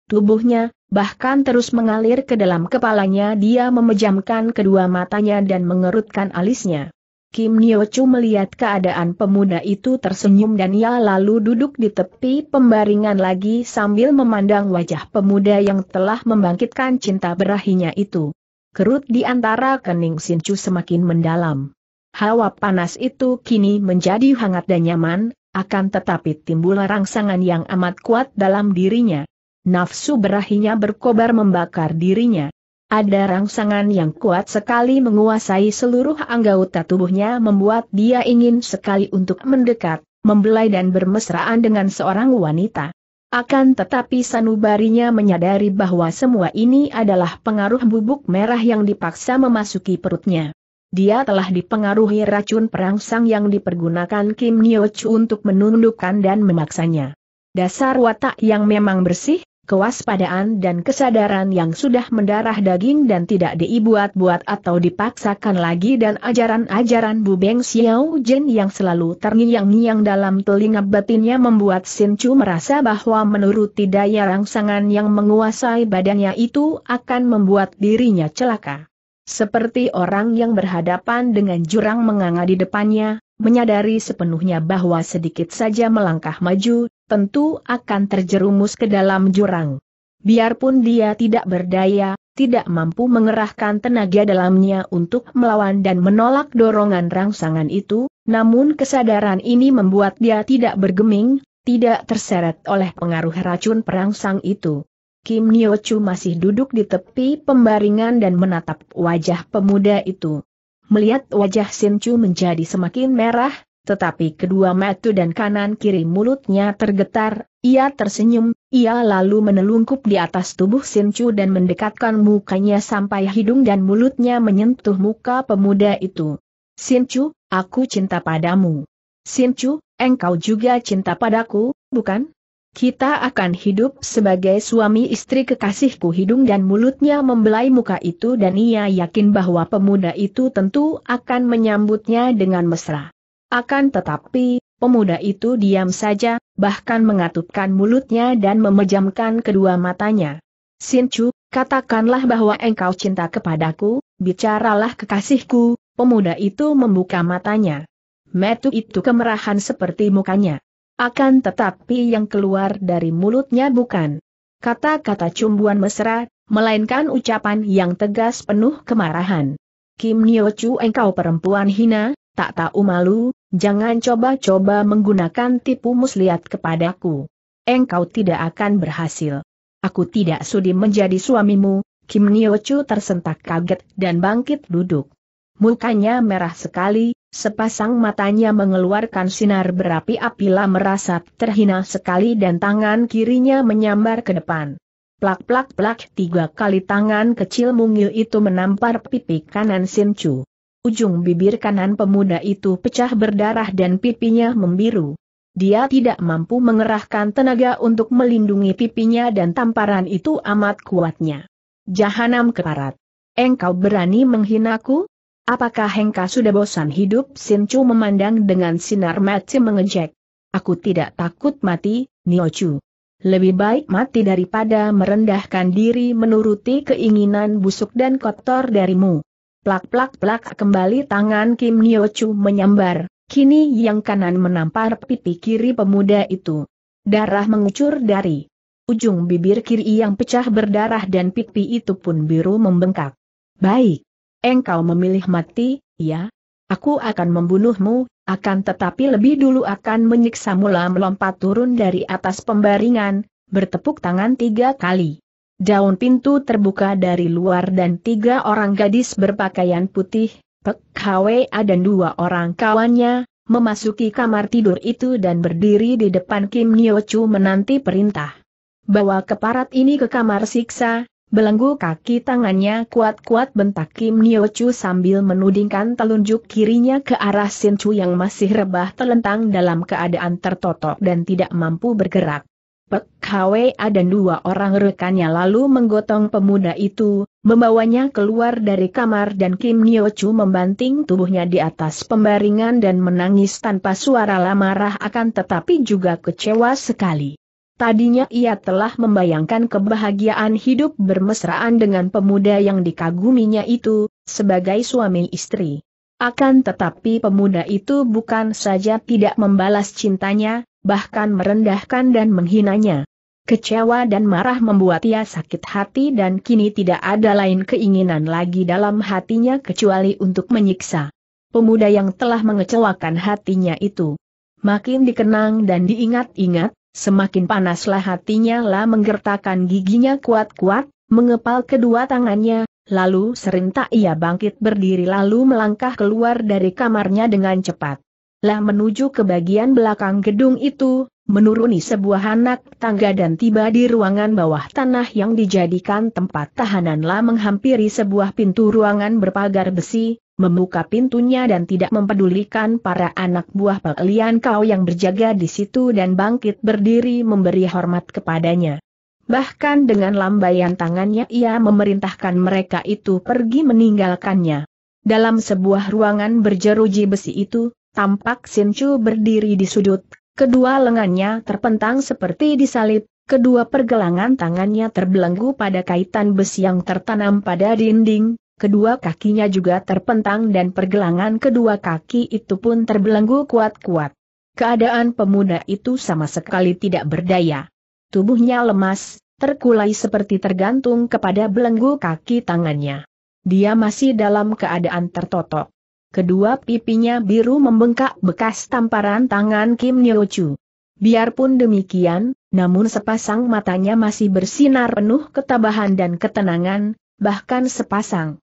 A: tubuhnya, bahkan terus mengalir ke dalam kepalanya dia memejamkan kedua matanya dan mengerutkan alisnya. Kim Chu melihat keadaan pemuda itu tersenyum dan ia lalu duduk di tepi pembaringan lagi sambil memandang wajah pemuda yang telah membangkitkan cinta berahinya itu. Kerut di antara kening Chu semakin mendalam. Hawa panas itu kini menjadi hangat dan nyaman, akan tetapi timbul rangsangan yang amat kuat dalam dirinya nafsu berahinya berkobar membakar dirinya. Ada rangsangan yang kuat sekali menguasai seluruh anggota tubuhnya membuat dia ingin sekali untuk mendekat, membelai dan bermesraan dengan seorang wanita. Akan tetapi sanubarinya menyadari bahwa semua ini adalah pengaruh bubuk merah yang dipaksa memasuki perutnya. Dia telah dipengaruhi racun perangsang yang dipergunakan Kim Nyo Chu untuk menundukkan dan memaksanya. Dasar watak yang memang bersih, kewaspadaan dan kesadaran yang sudah mendarah daging dan tidak diibuat buat atau dipaksakan lagi dan ajaran-ajaran Bu Beng Xiao Jin yang selalu terngiang-ngiang dalam telinga batinnya membuat Sin Chu merasa bahwa menuruti daya rangsangan yang menguasai badannya itu akan membuat dirinya celaka. Seperti orang yang berhadapan dengan jurang menganga di depannya, menyadari sepenuhnya bahwa sedikit saja melangkah maju, tentu akan terjerumus ke dalam jurang. Biarpun dia tidak berdaya, tidak mampu mengerahkan tenaga dalamnya untuk melawan dan menolak dorongan rangsangan itu, namun kesadaran ini membuat dia tidak bergeming, tidak terseret oleh pengaruh racun perangsang itu. Kim Chu masih duduk di tepi pembaringan dan menatap wajah pemuda itu. Melihat wajah Sin Chu menjadi semakin merah, tetapi kedua metu dan kanan kiri mulutnya tergetar, ia tersenyum, ia lalu menelungkup di atas tubuh Sincu dan mendekatkan mukanya sampai hidung dan mulutnya menyentuh muka pemuda itu. Sincu, aku cinta padamu. Sincu, engkau juga cinta padaku, bukan? Kita akan hidup sebagai suami istri kekasihku hidung dan mulutnya membelai muka itu dan ia yakin bahwa pemuda itu tentu akan menyambutnya dengan mesra. Akan tetapi, pemuda itu diam saja, bahkan mengatupkan mulutnya dan memejamkan kedua matanya. Sinchu, katakanlah bahwa engkau cinta kepadaku, bicaralah kekasihku, pemuda itu membuka matanya. Metu itu kemerahan seperti mukanya. Akan tetapi yang keluar dari mulutnya bukan kata-kata cumbuan mesra, melainkan ucapan yang tegas penuh kemarahan. Kim Nyo Chu engkau perempuan hina, tak tahu malu, Jangan coba-coba menggunakan tipu muslihat kepadaku. Engkau tidak akan berhasil. Aku tidak sudi menjadi suamimu, Kim Niochu tersentak kaget dan bangkit duduk. Mukanya merah sekali, Sepasang matanya mengeluarkan sinar berapi-api merasa terhina sekali dan tangan kirinya menyambar ke depan. Plak-plak-plak tiga kali tangan kecil mungil itu menampar pipi kanan sin Chu. Ujung bibir kanan pemuda itu pecah berdarah dan pipinya membiru. Dia tidak mampu mengerahkan tenaga untuk melindungi pipinya dan tamparan itu amat kuatnya. Jahanam keparat. Engkau berani menghinaku? Apakah Hengka sudah bosan hidup? Sincu memandang dengan sinar mati mengejek. Aku tidak takut mati, Niochu. Lebih baik mati daripada merendahkan diri menuruti keinginan busuk dan kotor darimu. Plak-plak-plak kembali tangan Kim Nyo Chu menyambar, kini yang kanan menampar pipi kiri pemuda itu. Darah mengucur dari ujung bibir kiri yang pecah berdarah dan pipi itu pun biru membengkak. Baik. Engkau memilih mati, ya? Aku akan membunuhmu, akan tetapi lebih dulu akan menyiksa mula melompat turun dari atas pembaringan, bertepuk tangan tiga kali. Daun pintu terbuka dari luar dan tiga orang gadis berpakaian putih, Pek Hwa dan dua orang kawannya, memasuki kamar tidur itu dan berdiri di depan Kim Nyo Chu menanti perintah. Bawa keparat ini ke kamar siksa, belenggu kaki tangannya kuat-kuat bentak Kim Nyo Chu sambil menudingkan telunjuk kirinya ke arah Sin Chu yang masih rebah telentang dalam keadaan tertotok dan tidak mampu bergerak. Pek Kwea dan dua orang rekannya lalu menggotong pemuda itu, membawanya keluar dari kamar dan Kim Nyo Chu membanting tubuhnya di atas pembaringan dan menangis tanpa suara lamarah akan tetapi juga kecewa sekali. Tadinya ia telah membayangkan kebahagiaan hidup bermesraan dengan pemuda yang dikaguminya itu, sebagai suami istri. Akan tetapi pemuda itu bukan saja tidak membalas cintanya, bahkan merendahkan dan menghinanya. Kecewa dan marah membuat ia sakit hati dan kini tidak ada lain keinginan lagi dalam hatinya kecuali untuk menyiksa. Pemuda yang telah mengecewakan hatinya itu. Makin dikenang dan diingat-ingat, semakin panaslah hatinya lah menggertakkan giginya kuat-kuat, mengepal kedua tangannya, lalu serentak ia bangkit berdiri lalu melangkah keluar dari kamarnya dengan cepat lah menuju ke bagian belakang gedung itu, menuruni sebuah anak tangga dan tiba di ruangan bawah tanah yang dijadikan tempat tahanan lah menghampiri sebuah pintu ruangan berpagar besi, membuka pintunya dan tidak mempedulikan para anak buah pelian Kau yang berjaga di situ dan bangkit berdiri memberi hormat kepadanya. Bahkan dengan lambaian tangannya ia memerintahkan mereka itu pergi meninggalkannya. Dalam sebuah ruangan berjeruji besi itu, tampak Chu berdiri di sudut, kedua lengannya terpentang seperti disalib, kedua pergelangan tangannya terbelenggu pada kaitan besi yang tertanam pada dinding, kedua kakinya juga terpentang dan pergelangan kedua kaki itu pun terbelenggu kuat-kuat. Keadaan pemuda itu sama sekali tidak berdaya. Tubuhnya lemas, terkulai seperti tergantung kepada belenggu kaki tangannya. Dia masih dalam keadaan tertotok kedua pipinya biru membengkak bekas tamparan tangan Kim Nyo Chu. Biarpun demikian, namun sepasang matanya masih bersinar penuh ketabahan dan ketenangan, bahkan sepasang.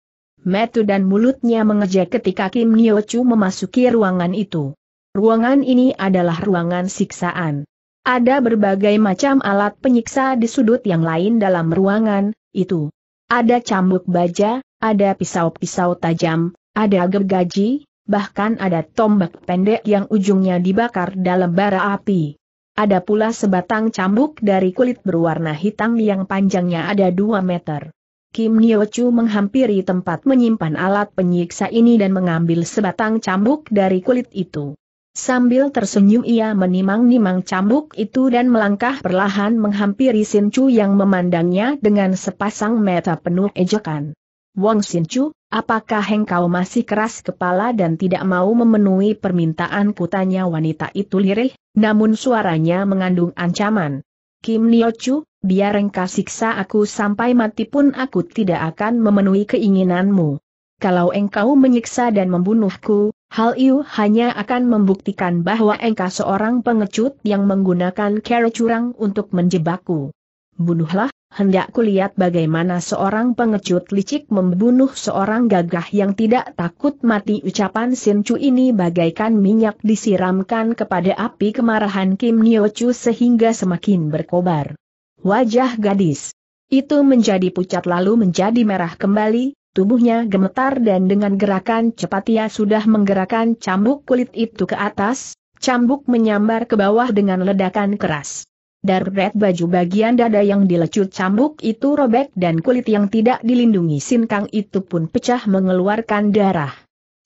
A: Metu dan mulutnya mengejek ketika Kim Nyo Chu memasuki ruangan itu. Ruangan ini adalah ruangan siksaan. Ada berbagai macam alat penyiksa di sudut yang lain dalam ruangan itu. Ada cambuk baja, ada pisau-pisau tajam, ada gergaji, bahkan ada tombak pendek yang ujungnya dibakar dalam bara api. Ada pula sebatang cambuk dari kulit berwarna hitam yang panjangnya ada 2 meter. Kim Nyo menghampiri tempat menyimpan alat penyiksa ini dan mengambil sebatang cambuk dari kulit itu. Sambil tersenyum ia menimang-nimang cambuk itu dan melangkah perlahan menghampiri Sin Chu yang memandangnya dengan sepasang mata penuh ejekan. Wong Sinchu, apakah engkau masih keras kepala dan tidak mau memenuhi permintaan kutanya wanita itu lirih, namun suaranya mengandung ancaman. Kim Niochu, biar engkau siksa aku sampai mati pun aku tidak akan memenuhi keinginanmu. Kalau engkau menyiksa dan membunuhku, Hal itu hanya akan membuktikan bahwa engkau seorang pengecut yang menggunakan cara curang untuk menjebakku. Bunuhlah, hendak kulihat bagaimana seorang pengecut licik membunuh seorang gagah yang tidak takut mati ucapan Sin Chu ini bagaikan minyak disiramkan kepada api kemarahan Kim Nyo Chu sehingga semakin berkobar. Wajah gadis itu menjadi pucat lalu menjadi merah kembali, tubuhnya gemetar dan dengan gerakan cepat ia sudah menggerakkan cambuk kulit itu ke atas, cambuk menyambar ke bawah dengan ledakan keras. Darret baju bagian dada yang dilecut cambuk itu robek dan kulit yang tidak dilindungi sinkang itu pun pecah mengeluarkan darah.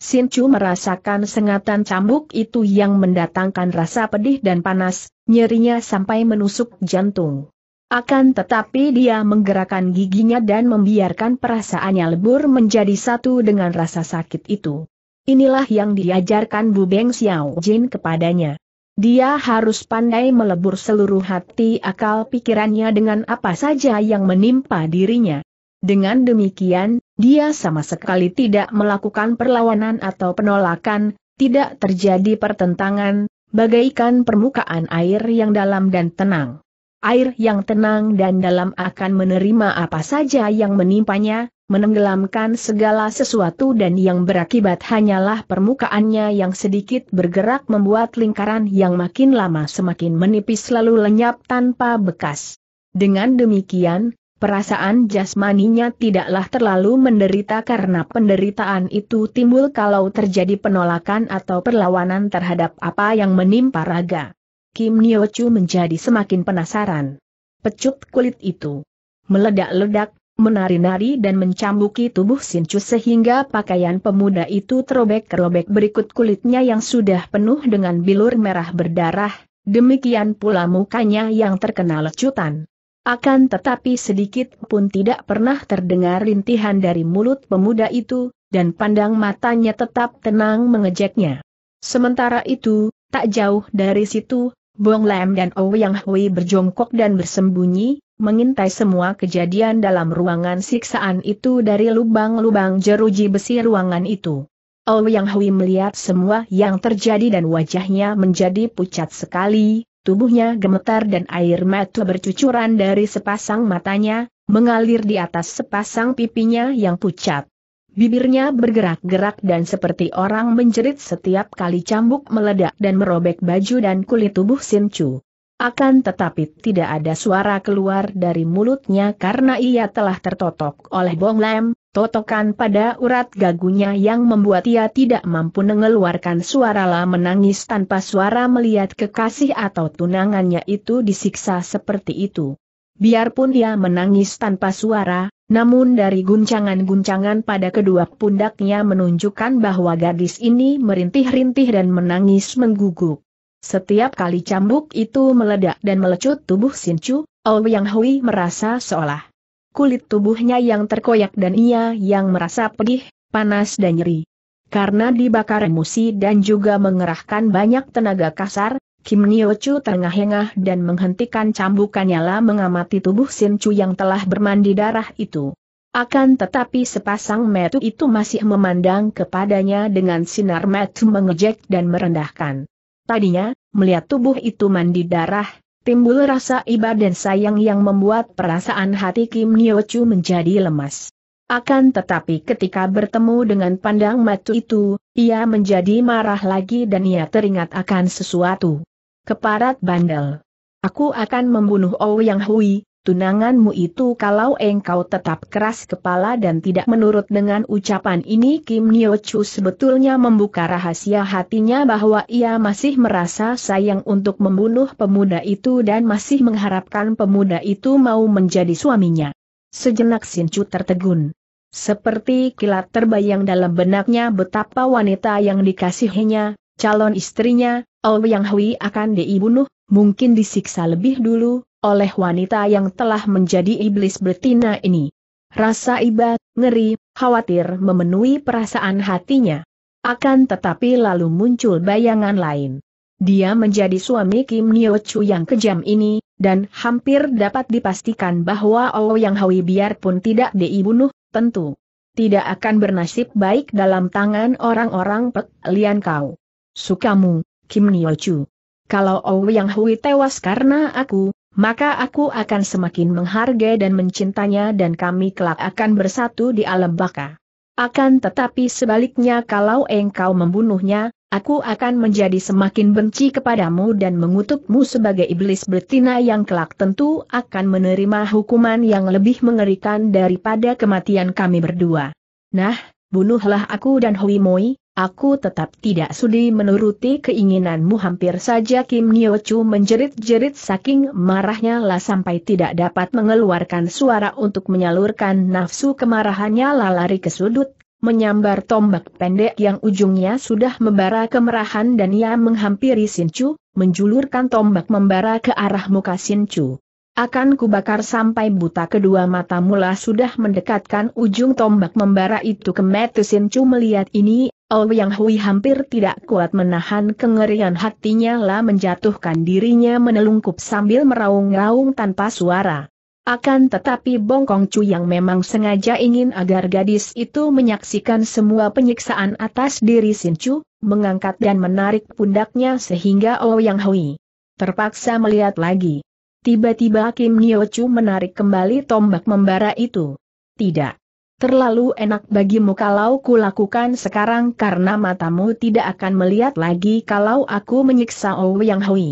A: Sin Chu merasakan sengatan cambuk itu yang mendatangkan rasa pedih dan panas, nyerinya sampai menusuk jantung. Akan tetapi dia menggerakkan giginya dan membiarkan perasaannya lebur menjadi satu dengan rasa sakit itu. Inilah yang diajarkan Bu Beng Xiao Jin kepadanya. Dia harus pandai melebur seluruh hati akal pikirannya dengan apa saja yang menimpa dirinya. Dengan demikian, dia sama sekali tidak melakukan perlawanan atau penolakan, tidak terjadi pertentangan, bagaikan permukaan air yang dalam dan tenang air yang tenang dan dalam akan menerima apa saja yang menimpanya, menenggelamkan segala sesuatu dan yang berakibat hanyalah permukaannya yang sedikit bergerak membuat lingkaran yang makin lama semakin menipis lalu lenyap tanpa bekas. Dengan demikian, perasaan jasmaninya tidaklah terlalu menderita karena penderitaan itu timbul kalau terjadi penolakan atau perlawanan terhadap apa yang menimpa raga. Kim Nio Chu menjadi semakin penasaran. Pecut kulit itu meledak-ledak, menari-nari dan mencambuki tubuh Sincu sehingga pakaian pemuda itu terobek-robek berikut kulitnya yang sudah penuh dengan bilur merah berdarah, demikian pula mukanya yang terkena lecutan. Akan tetapi sedikit pun tidak pernah terdengar rintihan dari mulut pemuda itu, dan pandang matanya tetap tenang mengejeknya. Sementara itu, tak jauh dari situ, Bong Lam dan Ouyang Hui berjongkok dan bersembunyi, mengintai semua kejadian dalam ruangan siksaan itu dari lubang-lubang jeruji besi ruangan itu. Ouyang Hui melihat semua yang terjadi dan wajahnya menjadi pucat sekali, tubuhnya gemetar dan air mata bercucuran dari sepasang matanya, mengalir di atas sepasang pipinya yang pucat. Bibirnya bergerak-gerak dan seperti orang menjerit setiap kali cambuk meledak dan merobek baju dan kulit tubuh Sin Chu. Akan tetapi tidak ada suara keluar dari mulutnya karena ia telah tertotok oleh Bong Lam, totokan pada urat gagunya yang membuat ia tidak mampu mengeluarkan suara lah menangis tanpa suara melihat kekasih atau tunangannya itu disiksa seperti itu. Biarpun ia menangis tanpa suara, namun dari guncangan-guncangan pada kedua pundaknya menunjukkan bahwa gadis ini merintih-rintih dan menangis mengguguk. Setiap kali cambuk itu meledak dan melecut tubuh Sinchu, Ou Yang Hui merasa seolah kulit tubuhnya yang terkoyak dan ia yang merasa pedih, panas dan nyeri. Karena dibakar emosi dan juga mengerahkan banyak tenaga kasar, Kim Nio Chu terengah-engah dan menghentikan cambukannya lah mengamati tubuh Sin Chu yang telah bermandi darah itu. Akan tetapi sepasang metu itu masih memandang kepadanya dengan sinar metu mengejek dan merendahkan. Tadinya, melihat tubuh itu mandi darah, timbul rasa iba dan sayang yang membuat perasaan hati Kim Nio Chu menjadi lemas. Akan tetapi ketika bertemu dengan pandang metu itu, ia menjadi marah lagi dan ia teringat akan sesuatu. Keparat bandel. Aku akan membunuh Yang Hui, tunanganmu itu kalau engkau tetap keras kepala dan tidak menurut dengan ucapan ini Kim Nyo Chu sebetulnya membuka rahasia hatinya bahwa ia masih merasa sayang untuk membunuh pemuda itu dan masih mengharapkan pemuda itu mau menjadi suaminya. Sejenak Sin Chu tertegun. Seperti kilat terbayang dalam benaknya betapa wanita yang dikasihinya, calon istrinya, yang Hui akan dibunuh, mungkin disiksa lebih dulu, oleh wanita yang telah menjadi iblis betina ini. Rasa iba, ngeri, khawatir memenuhi perasaan hatinya. Akan tetapi lalu muncul bayangan lain. Dia menjadi suami Kim Nyo Chu yang kejam ini, dan hampir dapat dipastikan bahwa Yang Hui biarpun tidak dibunuh, tentu tidak akan bernasib baik dalam tangan orang-orang Pek Lian Kau. Sukamu, Kim Niochu. Kalau Ouyang Hui tewas karena aku, maka aku akan semakin menghargai dan mencintanya dan kami kelak akan bersatu di alam baka. Akan tetapi sebaliknya kalau engkau membunuhnya, aku akan menjadi semakin benci kepadamu dan mengutukmu sebagai iblis betina yang kelak tentu akan menerima hukuman yang lebih mengerikan daripada kematian kami berdua. Nah, bunuhlah aku dan Hui Moi, Aku tetap tidak sudi menuruti keinginanmu hampir saja Kim Nyo Chu menjerit-jerit saking marahnya lah sampai tidak dapat mengeluarkan suara untuk menyalurkan nafsu kemarahannya lah lari ke sudut, menyambar tombak pendek yang ujungnya sudah membara kemerahan dan ia menghampiri Sinchu, menjulurkan tombak membara ke arah muka Sinchu. Akan kubakar sampai buta kedua mata mula sudah mendekatkan ujung tombak membara itu ke Metu Chu melihat ini, Ouyang Hui hampir tidak kuat menahan kengerian hatinya lah menjatuhkan dirinya menelungkup sambil meraung-raung tanpa suara. Akan tetapi Bongkong Chu yang memang sengaja ingin agar gadis itu menyaksikan semua penyiksaan atas diri Sin Chu, mengangkat dan menarik pundaknya sehingga Ouyang Hui terpaksa melihat lagi. Tiba-tiba Kim Nyo Chu menarik kembali tombak membara itu. Tidak. Terlalu enak bagimu kalau kulakukan sekarang karena matamu tidak akan melihat lagi kalau aku menyiksa Ou Yang Hui.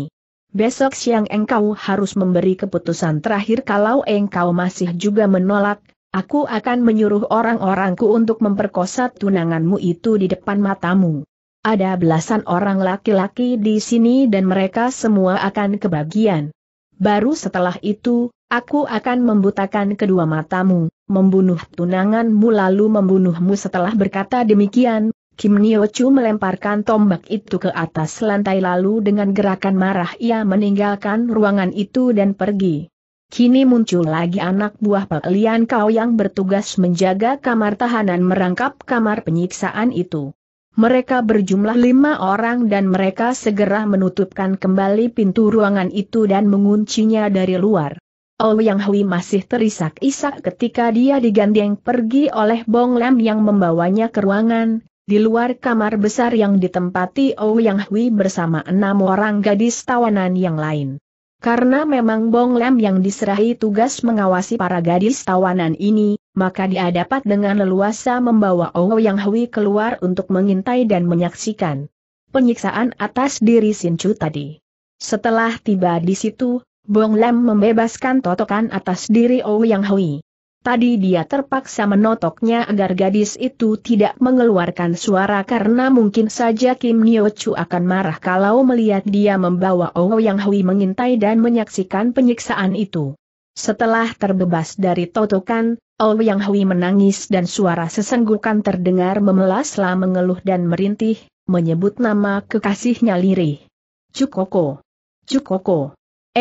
A: Besok siang engkau harus memberi keputusan terakhir kalau engkau masih juga menolak, aku akan menyuruh orang-orangku untuk memperkosa tunanganmu itu di depan matamu. Ada belasan orang laki-laki di sini dan mereka semua akan kebagian. Baru setelah itu, Aku akan membutakan kedua matamu, membunuh tunanganmu lalu membunuhmu setelah berkata demikian, Kim Nio Chu melemparkan tombak itu ke atas lantai lalu dengan gerakan marah ia meninggalkan ruangan itu dan pergi. Kini muncul lagi anak buah pelian kau yang bertugas menjaga kamar tahanan merangkap kamar penyiksaan itu. Mereka berjumlah lima orang dan mereka segera menutupkan kembali pintu ruangan itu dan menguncinya dari luar. Ouyang oh, Hui masih terisak-isak ketika dia digandeng pergi oleh Bong Lam yang membawanya ke ruangan, di luar kamar besar yang ditempati Ouyang oh, Hui bersama enam orang gadis tawanan yang lain. Karena memang Bong Lam yang diserahi tugas mengawasi para gadis tawanan ini, maka dia dapat dengan leluasa membawa Ouyang oh, Hui keluar untuk mengintai dan menyaksikan penyiksaan atas diri Sinchu tadi. Setelah tiba di situ, Bong Lam membebaskan totokan atas diri Yang Hui. Tadi dia terpaksa menotoknya agar gadis itu tidak mengeluarkan suara karena mungkin saja Kim Nyo Chu akan marah kalau melihat dia membawa Ong Yang Hui mengintai dan menyaksikan penyiksaan itu. Setelah terbebas dari totokan, Ong Yang Hui menangis dan suara sesenggukan terdengar memelaslah mengeluh dan merintih, menyebut nama kekasihnya lirih. Cukoko. Cukoko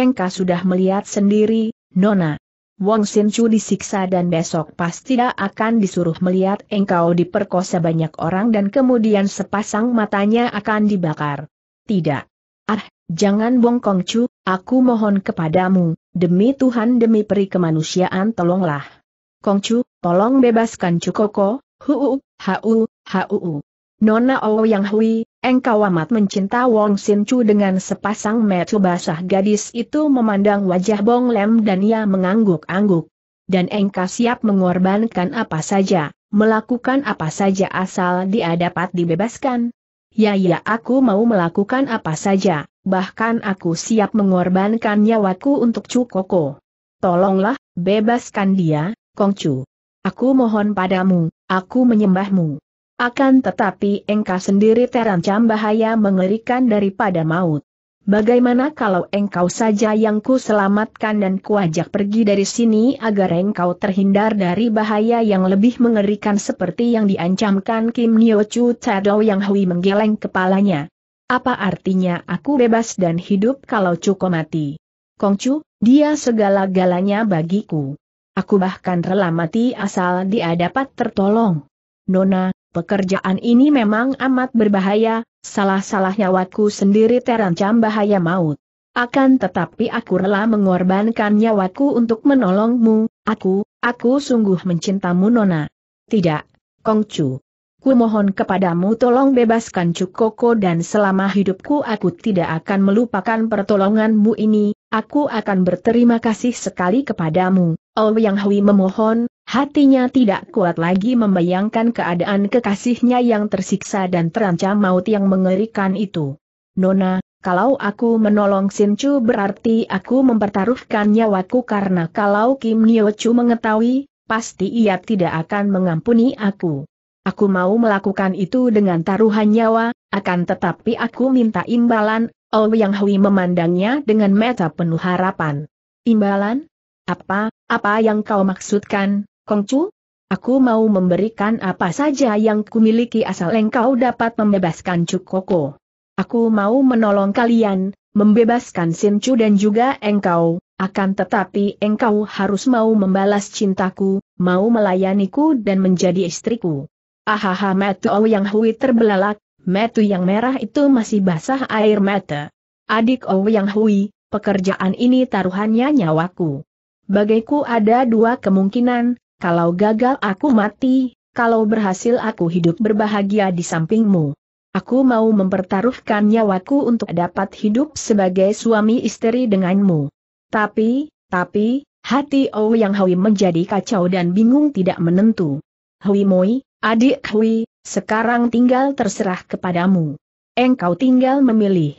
A: engkau sudah melihat sendiri, Nona. Wong Sin disiksa dan besok pasti tidak akan disuruh melihat engkau diperkosa banyak orang dan kemudian sepasang matanya akan dibakar. Tidak. Ah, jangan bongkong Chu, aku mohon kepadamu, demi Tuhan demi peri kemanusiaan tolonglah. Kongcu, tolong bebaskan Chu Cukoko, huu, hau, hu. Nona Yang Hui, engkau amat mencinta Wong Sin Chu dengan sepasang mata basah gadis itu memandang wajah Bong Lem dan ia mengangguk-angguk. Dan engkau siap mengorbankan apa saja, melakukan apa saja asal dia dapat dibebaskan. Ya ya aku mau melakukan apa saja, bahkan aku siap mengorbankan nyawaku untuk Chu Koko. Tolonglah, bebaskan dia, Kong Chu. Aku mohon padamu, aku menyembahmu. Akan tetapi engkau sendiri terancam bahaya mengerikan daripada maut. Bagaimana kalau engkau saja yang ku selamatkan dan kuajak pergi dari sini agar engkau terhindar dari bahaya yang lebih mengerikan seperti yang diancamkan Kim Nyo Chu Tado Yang Hui menggeleng kepalanya. Apa artinya aku bebas dan hidup kalau Cuko mati? Kongcu, dia segala-galanya bagiku. Aku bahkan rela mati asal dia dapat tertolong. Nona, Pekerjaan ini memang amat berbahaya, salah-salah nyawaku sendiri terancam bahaya maut. Akan tetapi aku rela mengorbankan nyawaku untuk menolongmu, aku, aku sungguh mencintamu Nona. Tidak, Kongcu. Ku mohon kepadamu tolong bebaskan Cukoko dan selama hidupku aku tidak akan melupakan pertolonganmu ini, aku akan berterima kasih sekali kepadamu. Oh Yang Hui memohon, Hatinya tidak kuat lagi membayangkan keadaan kekasihnya yang tersiksa dan terancam maut yang mengerikan itu. Nona, kalau aku menolong Chu, berarti aku mempertaruhkan nyawaku karena kalau Kim Chu mengetahui, pasti ia tidak akan mengampuni aku. Aku mau melakukan itu dengan taruhan nyawa, akan tetapi aku minta imbalan, Oh Yang Hui memandangnya dengan mata penuh harapan. Imbalan? Apa, apa yang kau maksudkan? Kongcu, aku mau memberikan apa saja yang kumiliki asal engkau dapat membebaskan Cukoko. Aku mau menolong kalian, membebaskan Sinchu dan juga engkau, akan tetapi engkau harus mau membalas cintaku, mau melayaniku dan menjadi istriku. Ahaha metu yang hui terbelalak, metu yang merah itu masih basah air mata. Adik Ow yang hui, pekerjaan ini taruhannya nyawaku. Bagaiku ada dua kemungkinan, kalau gagal aku mati, kalau berhasil aku hidup berbahagia di sampingmu. Aku mau mempertaruhkan nyawaku untuk dapat hidup sebagai suami istri denganmu. Tapi, tapi, hati oh yang Hui menjadi kacau dan bingung tidak menentu. Hui Moi, adik Hui, sekarang tinggal terserah kepadamu. Engkau tinggal memilih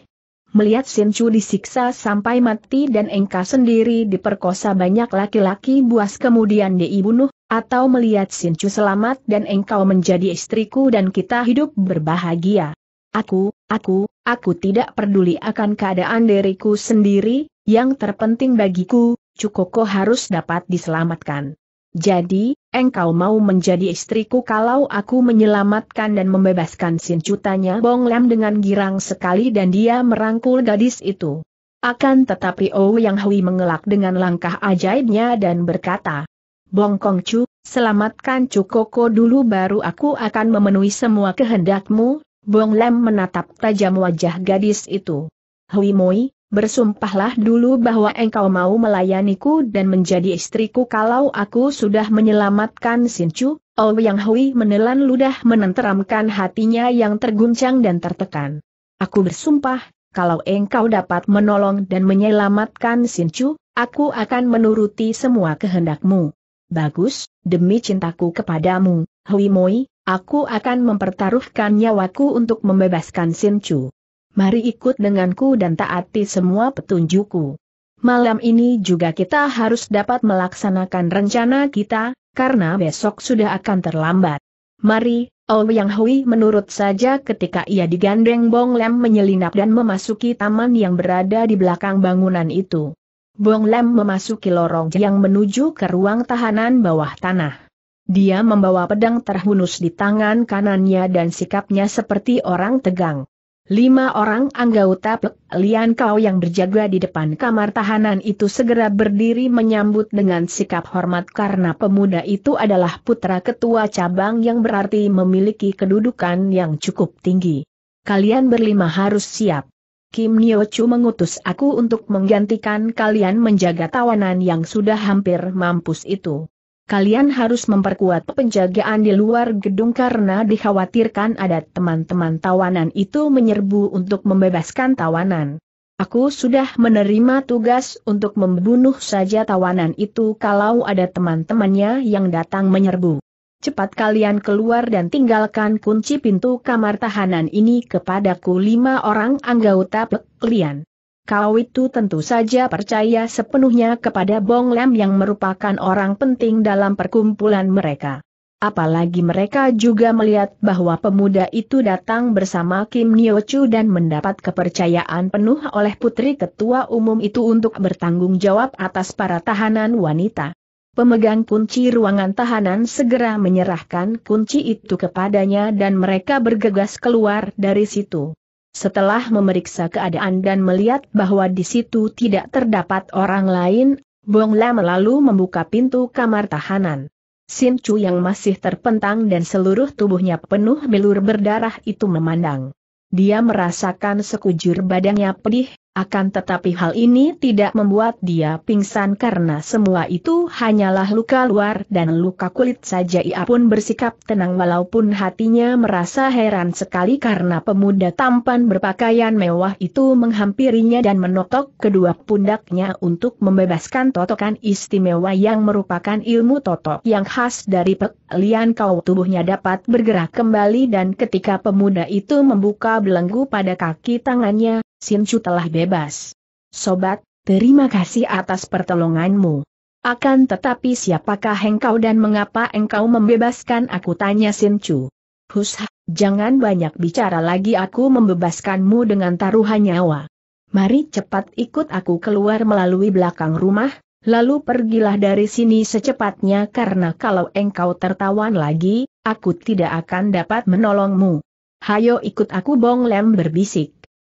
A: melihat Sin Chu disiksa sampai mati dan Engkau sendiri diperkosa banyak laki-laki buas kemudian dibunuh, atau melihat Sin Chu selamat dan engkau menjadi istriku dan kita hidup berbahagia. Aku, aku, aku tidak peduli akan keadaan diriku sendiri, yang terpenting bagiku, Cukoko harus dapat diselamatkan. Jadi, Engkau mau menjadi istriku kalau aku menyelamatkan dan membebaskan sincutanya Bong Lam dengan girang sekali dan dia merangkul gadis itu. Akan tetapi Oh Yang Hui mengelak dengan langkah ajaibnya dan berkata, Bong Kong Chu, selamatkan Chu dulu baru aku akan memenuhi semua kehendakmu, Bong Lam menatap tajam wajah gadis itu. Hui Moi, bersumpahlah dulu bahwa engkau mau melayaniku dan menjadi istriku kalau aku sudah menyelamatkan Sinchu, Oh Yang Hui menelan ludah menenteramkan hatinya yang terguncang dan tertekan. Aku bersumpah, kalau engkau dapat menolong dan menyelamatkan Sinchu, aku akan menuruti semua kehendakmu. Bagus, demi cintaku kepadamu, Hui Moi, aku akan mempertaruhkan nyawaku untuk membebaskan Sinchu mari ikut denganku dan taati semua petunjukku. Malam ini juga kita harus dapat melaksanakan rencana kita, karena besok sudah akan terlambat. Mari, Oh Yang Hui menurut saja ketika ia digandeng Bong Lem menyelinap dan memasuki taman yang berada di belakang bangunan itu. Bong Lem memasuki lorong yang menuju ke ruang tahanan bawah tanah. Dia membawa pedang terhunus di tangan kanannya dan sikapnya seperti orang tegang. Lima orang anggota Pek Lian Kau yang berjaga di depan kamar tahanan itu segera berdiri menyambut dengan sikap hormat karena pemuda itu adalah putra ketua cabang yang berarti memiliki kedudukan yang cukup tinggi. Kalian berlima harus siap. Kim Nyo Chu mengutus aku untuk menggantikan kalian menjaga tawanan yang sudah hampir mampus itu kalian harus memperkuat penjagaan di luar gedung karena dikhawatirkan ada teman-teman tawanan itu menyerbu untuk membebaskan tawanan. Aku sudah menerima tugas untuk membunuh saja tawanan itu kalau ada teman-temannya yang datang menyerbu. Cepat kalian keluar dan tinggalkan kunci pintu kamar tahanan ini kepadaku lima orang anggota kalian. Kau itu tentu saja percaya sepenuhnya kepada Bong Lem yang merupakan orang penting dalam perkumpulan mereka. Apalagi mereka juga melihat bahwa pemuda itu datang bersama Kim Nyo Chu dan mendapat kepercayaan penuh oleh putri ketua umum itu untuk bertanggung jawab atas para tahanan wanita. Pemegang kunci ruangan tahanan segera menyerahkan kunci itu kepadanya dan mereka bergegas keluar dari situ. Setelah memeriksa keadaan dan melihat bahwa di situ tidak terdapat orang lain, Bongla lalu membuka pintu kamar tahanan. Sin Chu yang masih terpentang dan seluruh tubuhnya penuh belur berdarah itu memandang. Dia merasakan sekujur badannya pedih, akan tetapi hal ini tidak membuat dia pingsan karena semua itu hanyalah luka luar dan luka kulit saja ia pun bersikap tenang walaupun hatinya merasa heran sekali karena pemuda tampan berpakaian mewah itu menghampirinya dan menotok kedua pundaknya untuk membebaskan totokan istimewa yang merupakan ilmu totok yang khas dari peklian kau tubuhnya dapat bergerak kembali dan ketika pemuda itu membuka belenggu pada kaki tangannya, Sinju telah bebas. Sobat, terima kasih atas pertolonganmu. Akan tetapi siapakah engkau dan mengapa engkau membebaskan aku tanya Sinju. Hus, jangan banyak bicara lagi aku membebaskanmu dengan taruhan nyawa. Mari cepat ikut aku keluar melalui belakang rumah, lalu pergilah dari sini secepatnya karena kalau engkau tertawan lagi, aku tidak akan dapat menolongmu. Hayo ikut aku Bong Lem berbisik.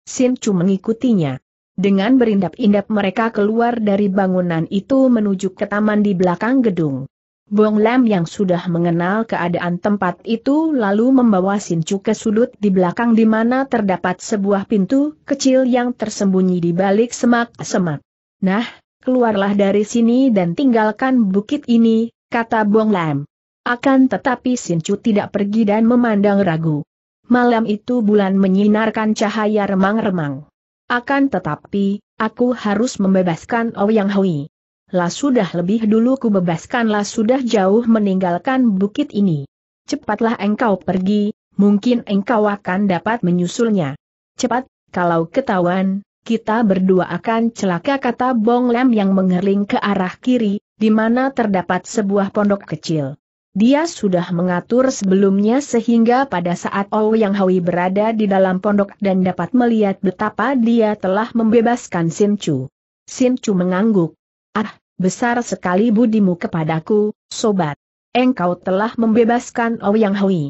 A: Sin Chu mengikutinya. Dengan berindap-indap mereka keluar dari bangunan itu menuju ke taman di belakang gedung. Bong Lam yang sudah mengenal keadaan tempat itu lalu membawa Sin Chu ke sudut di belakang di mana terdapat sebuah pintu kecil yang tersembunyi di balik semak-semak. Nah, keluarlah dari sini dan tinggalkan bukit ini, kata Bong Lam. Akan tetapi Sin Chu tidak pergi dan memandang ragu malam itu bulan menyinarkan cahaya remang-remang. Akan tetapi, aku harus membebaskan Ouyang oh Hui. Lah sudah lebih dulu ku bebaskan lah sudah jauh meninggalkan bukit ini. Cepatlah engkau pergi, mungkin engkau akan dapat menyusulnya. Cepat, kalau ketahuan, kita berdua akan celaka kata Bong Lam yang mengerling ke arah kiri, di mana terdapat sebuah pondok kecil. Dia sudah mengatur sebelumnya sehingga pada saat oh Yang Hui berada di dalam pondok dan dapat melihat betapa dia telah membebaskan Sin Chu. Sin Chu mengangguk. Ah, besar sekali budimu kepadaku, sobat. Engkau telah membebaskan oh Yang Hui.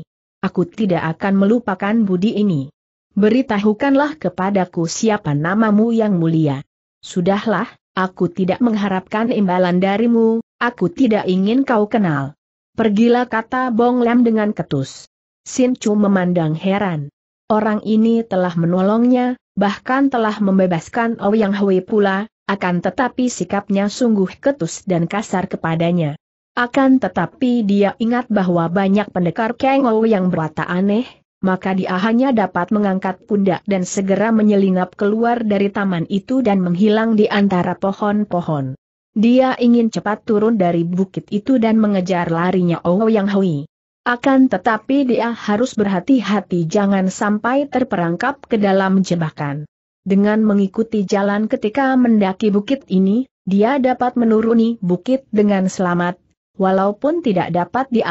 A: Aku tidak akan melupakan budi ini. Beritahukanlah kepadaku siapa namamu yang mulia. Sudahlah, aku tidak mengharapkan imbalan darimu, aku tidak ingin kau kenal. Pergilah kata Bong Lem dengan ketus. Sin Chu memandang heran. Orang ini telah menolongnya, bahkan telah membebaskan Ouyang Hui pula, akan tetapi sikapnya sungguh ketus dan kasar kepadanya. Akan tetapi dia ingat bahwa banyak pendekar Kang Ou yang berata aneh, maka dia hanya dapat mengangkat pundak dan segera menyelinap keluar dari taman itu dan menghilang di antara pohon-pohon. Dia ingin cepat turun dari bukit itu dan mengejar larinya yang Hui. Akan tetapi dia harus berhati-hati jangan sampai terperangkap ke dalam jebakan. Dengan mengikuti jalan ketika mendaki bukit ini, dia dapat menuruni bukit dengan selamat, walaupun tidak dapat dia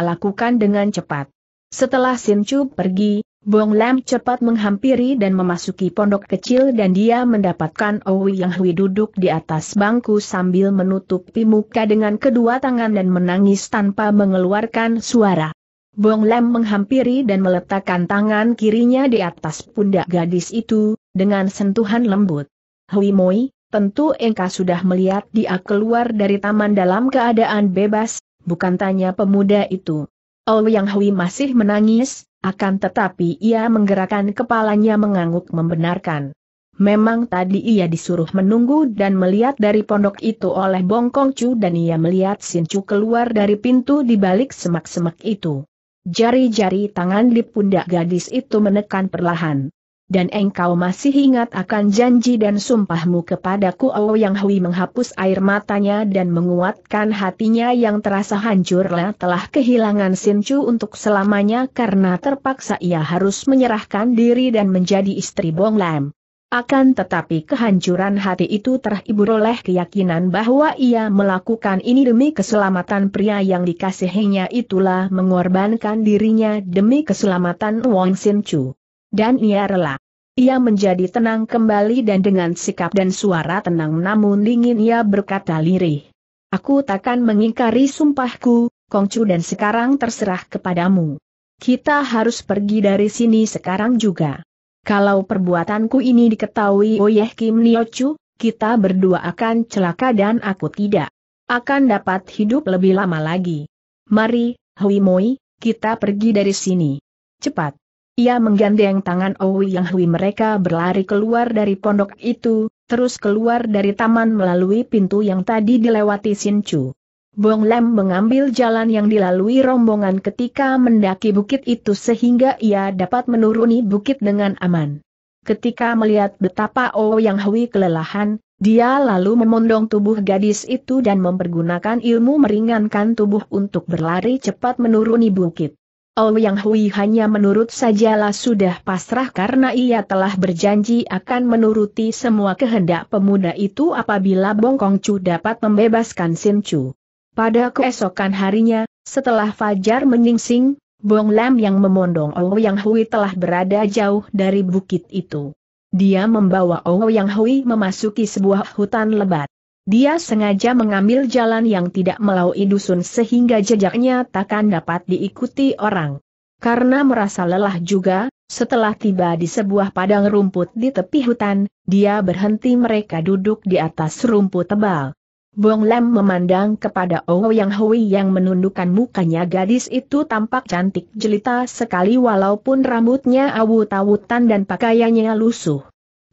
A: dengan cepat. Setelah Sin Chu pergi, Bong Lam cepat menghampiri dan memasuki pondok kecil dan dia mendapatkan Owi Yang Hui duduk di atas bangku sambil menutupi muka dengan kedua tangan dan menangis tanpa mengeluarkan suara. Bong Lam menghampiri dan meletakkan tangan kirinya di atas pundak gadis itu, dengan sentuhan lembut. Hui Moi, tentu engkau sudah melihat dia keluar dari taman dalam keadaan bebas, bukan tanya pemuda itu. Owi Yang Hui masih menangis, akan tetapi ia menggerakkan kepalanya mengangguk membenarkan. Memang tadi ia disuruh menunggu dan melihat dari pondok itu oleh Bongkong Chu dan ia melihat Sin Chu keluar dari pintu di balik semak-semak itu. Jari-jari tangan di pundak gadis itu menekan perlahan dan engkau masih ingat akan janji dan sumpahmu kepadaku Yang Hui menghapus air matanya dan menguatkan hatinya yang terasa hancurlah telah kehilangan Chu untuk selamanya karena terpaksa ia harus menyerahkan diri dan menjadi istri Bong Lam. Akan tetapi kehancuran hati itu terhibur oleh keyakinan bahwa ia melakukan ini demi keselamatan pria yang dikasihinya itulah mengorbankan dirinya demi keselamatan Wong Sin Chu. Dan ia rela. Ia menjadi tenang kembali dan dengan sikap dan suara tenang namun dingin ia berkata lirih. Aku takkan mengingkari sumpahku, Kongcu dan sekarang terserah kepadamu. Kita harus pergi dari sini sekarang juga. Kalau perbuatanku ini diketahui oleh Kim Niochu, kita berdua akan celaka dan aku tidak akan dapat hidup lebih lama lagi. Mari, Hui Moi, kita pergi dari sini. Cepat. Ia menggandeng tangan Owi Yang Hui mereka berlari keluar dari pondok itu, terus keluar dari taman melalui pintu yang tadi dilewati Sin Chu. Bong Lem mengambil jalan yang dilalui rombongan ketika mendaki bukit itu sehingga ia dapat menuruni bukit dengan aman. Ketika melihat betapa Owi Yang Hui kelelahan, dia lalu memondong tubuh gadis itu dan mempergunakan ilmu meringankan tubuh untuk berlari cepat menuruni bukit. Ouyang Hui hanya menurut sajalah sudah pasrah karena ia telah berjanji akan menuruti semua kehendak pemuda itu apabila Bongkong Chu dapat membebaskan Sin Chu. Pada keesokan harinya, setelah Fajar menyingsing, Bong Lam yang memondong Ouyang Hui telah berada jauh dari bukit itu. Dia membawa Ouyang Hui memasuki sebuah hutan lebat. Dia sengaja mengambil jalan yang tidak melalui dusun sehingga jejaknya takkan dapat diikuti orang. Karena merasa lelah juga, setelah tiba di sebuah padang rumput di tepi hutan, dia berhenti mereka duduk di atas rumput tebal. Bong Lam memandang kepada Ouyang Hui yang menundukkan mukanya gadis itu tampak cantik jelita sekali walaupun rambutnya awut-awutan dan pakaiannya lusuh.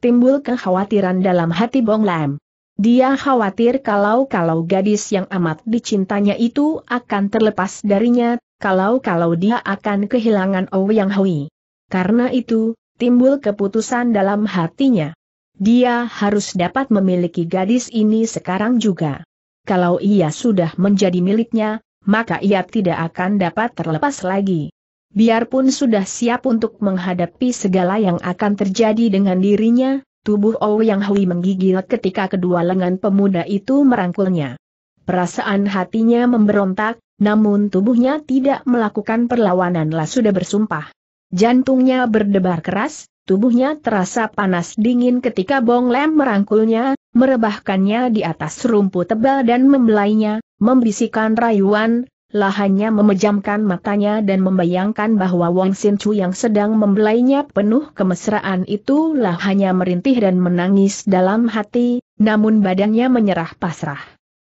A: Timbul kekhawatiran dalam hati Bong Lam. Dia khawatir kalau-kalau gadis yang amat dicintanya itu akan terlepas darinya, kalau-kalau dia akan kehilangan yang Hui. Karena itu, timbul keputusan dalam hatinya. Dia harus dapat memiliki gadis ini sekarang juga. Kalau ia sudah menjadi miliknya, maka ia tidak akan dapat terlepas lagi. Biarpun sudah siap untuk menghadapi segala yang akan terjadi dengan dirinya, Tubuh Ouyang Hui menggigil ketika kedua lengan pemuda itu merangkulnya. Perasaan hatinya memberontak, namun tubuhnya tidak melakukan perlawanan lah sudah bersumpah. Jantungnya berdebar keras, tubuhnya terasa panas dingin ketika Bong Lem merangkulnya, merebahkannya di atas rumput tebal dan membelainya, membisikkan rayuan, lahannya memejamkan matanya dan membayangkan bahwa Wong Sin Chu yang sedang membelainya penuh kemesraan itulah hanya merintih dan menangis dalam hati, namun badannya menyerah pasrah.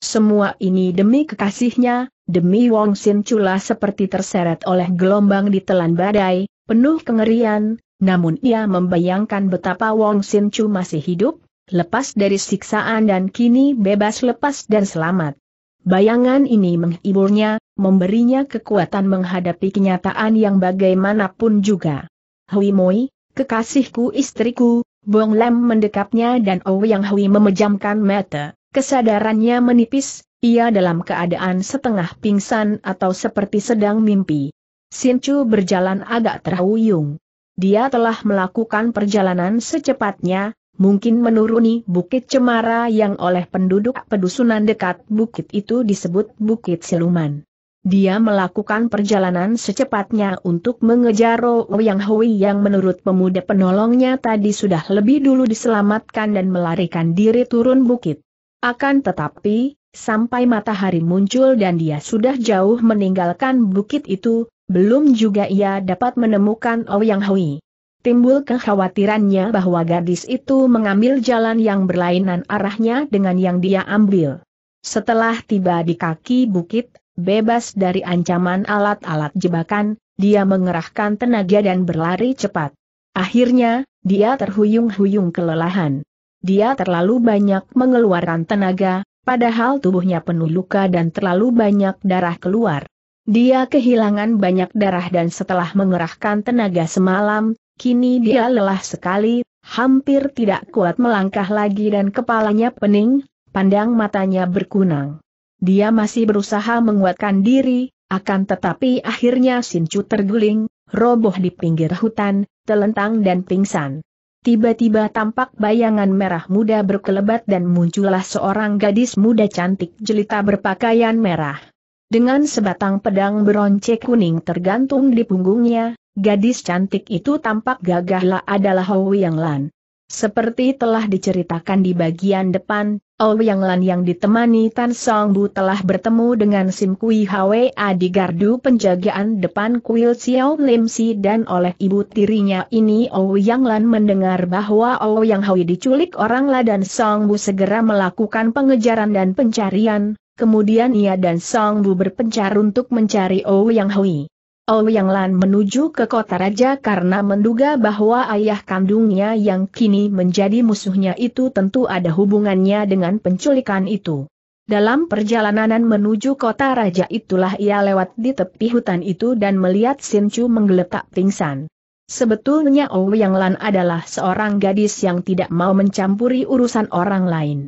A: Semua ini demi kekasihnya, demi Wong Sin Chu lah seperti terseret oleh gelombang ditelan badai, penuh kengerian, namun ia membayangkan betapa Wong Sin Chu masih hidup, lepas dari siksaan dan kini bebas lepas dan selamat. Bayangan ini menghiburnya, memberinya kekuatan menghadapi kenyataan yang bagaimanapun juga. Hui Moi, kekasihku istriku, Bong Lam mendekapnya dan Ouyang oh Hui memejamkan mata, kesadarannya menipis, ia dalam keadaan setengah pingsan atau seperti sedang mimpi. Chu berjalan agak terhuyung. Dia telah melakukan perjalanan secepatnya, mungkin menuruni Bukit Cemara yang oleh penduduk pedusunan dekat bukit itu disebut Bukit Siluman. Dia melakukan perjalanan secepatnya untuk mengejar Yang Hui yang menurut pemuda penolongnya tadi sudah lebih dulu diselamatkan dan melarikan diri turun bukit. Akan tetapi, sampai matahari muncul dan dia sudah jauh meninggalkan bukit itu, belum juga ia dapat menemukan Ouyang Hui. Timbul kekhawatirannya bahwa gadis itu mengambil jalan yang berlainan arahnya dengan yang dia ambil. Setelah tiba di kaki bukit, Bebas dari ancaman alat-alat jebakan, dia mengerahkan tenaga dan berlari cepat. Akhirnya, dia terhuyung-huyung kelelahan. Dia terlalu banyak mengeluarkan tenaga, padahal tubuhnya penuh luka dan terlalu banyak darah keluar. Dia kehilangan banyak darah dan setelah mengerahkan tenaga semalam, kini dia lelah sekali, hampir tidak kuat melangkah lagi dan kepalanya pening, pandang matanya berkunang. Dia masih berusaha menguatkan diri, akan tetapi akhirnya Sincu terguling, roboh di pinggir hutan, telentang dan pingsan. Tiba-tiba tampak bayangan merah muda berkelebat dan muncullah seorang gadis muda cantik jelita berpakaian merah. Dengan sebatang pedang beronce kuning tergantung di punggungnya, gadis cantik itu tampak gagahlah adalah Hou Yang Lan. Seperti telah diceritakan di bagian depan, Yang Lan yang ditemani Tan Song Bu telah bertemu dengan Sim Kui Hwa di gardu penjagaan depan kuil Xiao Lim Si dan oleh ibu tirinya ini Yang Lan mendengar bahwa Yang Hwa diculik orang La dan Song Bu segera melakukan pengejaran dan pencarian, kemudian ia dan Song Bu berpencar untuk mencari Yang Hwa. Ouyang Lan menuju ke kota raja karena menduga bahwa ayah kandungnya yang kini menjadi musuhnya itu tentu ada hubungannya dengan penculikan itu. Dalam perjalanan menuju kota raja itulah ia lewat di tepi hutan itu dan melihat Chu menggeletak pingsan. Sebetulnya Ouyang Lan adalah seorang gadis yang tidak mau mencampuri urusan orang lain.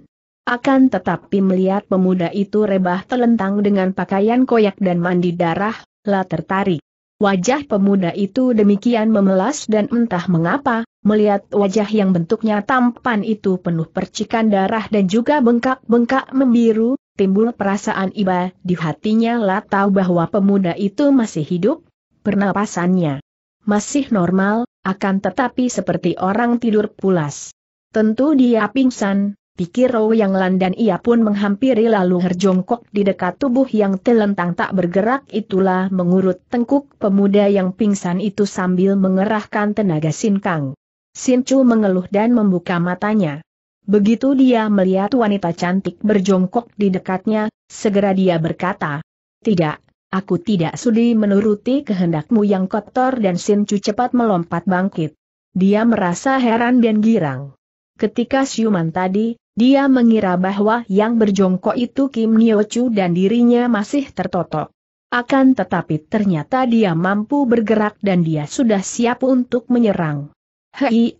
A: Akan tetapi melihat pemuda itu rebah telentang dengan pakaian koyak dan mandi darah, lah tertarik. Wajah pemuda itu demikian memelas dan entah mengapa, melihat wajah yang bentuknya tampan itu penuh percikan darah dan juga bengkak-bengkak membiru, timbul perasaan iba di hatinya lah tahu bahwa pemuda itu masih hidup, pernapasannya masih normal, akan tetapi seperti orang tidur pulas. Tentu dia pingsan, pikir Lan dan ia pun menghampiri lalu herjongkok di dekat tubuh yang telentang tak bergerak itulah mengurut tengkuk pemuda yang pingsan itu sambil mengerahkan tenaga sinkang. Chu mengeluh dan membuka matanya. Begitu dia melihat wanita cantik berjongkok di dekatnya, segera dia berkata, Tidak, aku tidak sudi menuruti kehendakmu yang kotor dan Chu cepat melompat bangkit. Dia merasa heran dan girang. Ketika siuman tadi, dia mengira bahwa yang berjongkok itu Kim Nyo Chu dan dirinya masih tertotok. Akan tetapi ternyata dia mampu bergerak dan dia sudah siap untuk menyerang. Hei,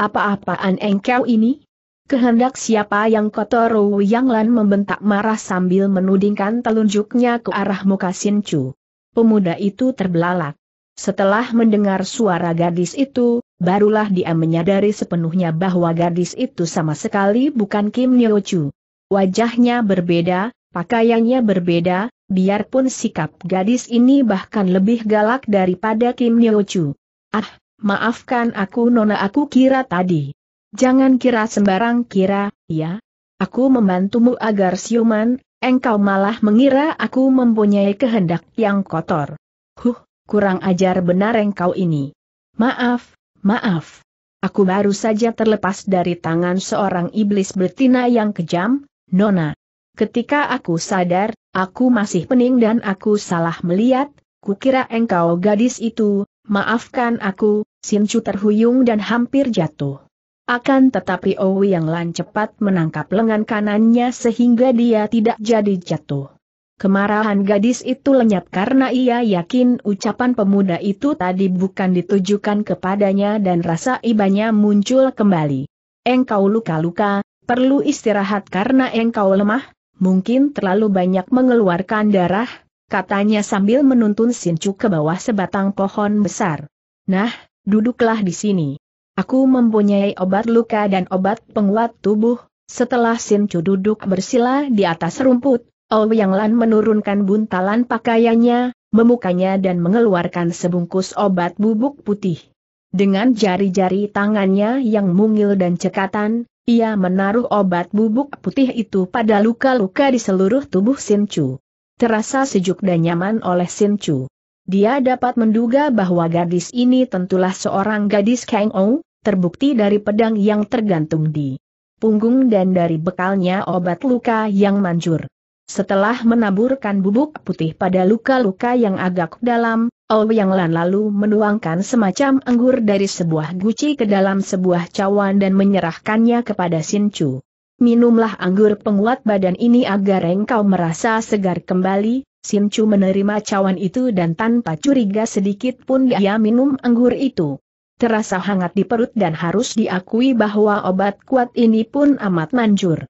A: apa-apaan engkau ini? Kehendak siapa yang kotor Yang Lan membentak marah sambil menudingkan telunjuknya ke arah muka Sin Chu. Pemuda itu terbelalak. Setelah mendengar suara gadis itu, barulah dia menyadari sepenuhnya bahwa gadis itu sama sekali bukan Kim Nyo Chu. Wajahnya berbeda, pakaiannya berbeda, biarpun sikap gadis ini bahkan lebih galak daripada Kim Nyo Chu. Ah, maafkan aku nona aku kira tadi. Jangan kira sembarang kira, ya. Aku membantumu agar siuman, engkau malah mengira aku mempunyai kehendak yang kotor. Huh, kurang ajar benar engkau ini. Maaf, maaf. Aku baru saja terlepas dari tangan seorang iblis betina yang kejam, Nona. Ketika aku sadar, aku masih pening dan aku salah melihat, kukira engkau gadis itu, maafkan aku, Sinchu terhuyung dan hampir jatuh. Akan tetapi Owi yang lan cepat menangkap lengan kanannya sehingga dia tidak jadi jatuh. Kemarahan gadis itu lenyap karena ia yakin ucapan pemuda itu tadi bukan ditujukan kepadanya dan rasa ibanya muncul kembali. Engkau luka-luka, perlu istirahat karena engkau lemah, mungkin terlalu banyak mengeluarkan darah, katanya sambil menuntun Sincu ke bawah sebatang pohon besar. Nah, duduklah di sini. Aku mempunyai obat luka dan obat penguat tubuh, setelah Sincu duduk bersila di atas rumput, yang Lan menurunkan buntalan pakaiannya, memukanya dan mengeluarkan sebungkus obat bubuk putih. Dengan jari-jari tangannya yang mungil dan cekatan, ia menaruh obat bubuk putih itu pada luka-luka di seluruh tubuh Sin Chu. Terasa sejuk dan nyaman oleh Sin Chu. Dia dapat menduga bahwa gadis ini tentulah seorang gadis Kang Ou, terbukti dari pedang yang tergantung di punggung dan dari bekalnya obat luka yang manjur. Setelah menaburkan bubuk putih pada luka-luka yang agak dalam, Ouyang Lan lalu menuangkan semacam anggur dari sebuah guci ke dalam sebuah cawan dan menyerahkannya kepada Chu. Minumlah anggur penguat badan ini agar engkau merasa segar kembali, Chu menerima cawan itu dan tanpa curiga sedikit pun dia minum anggur itu. Terasa hangat di perut dan harus diakui bahwa obat kuat ini pun amat manjur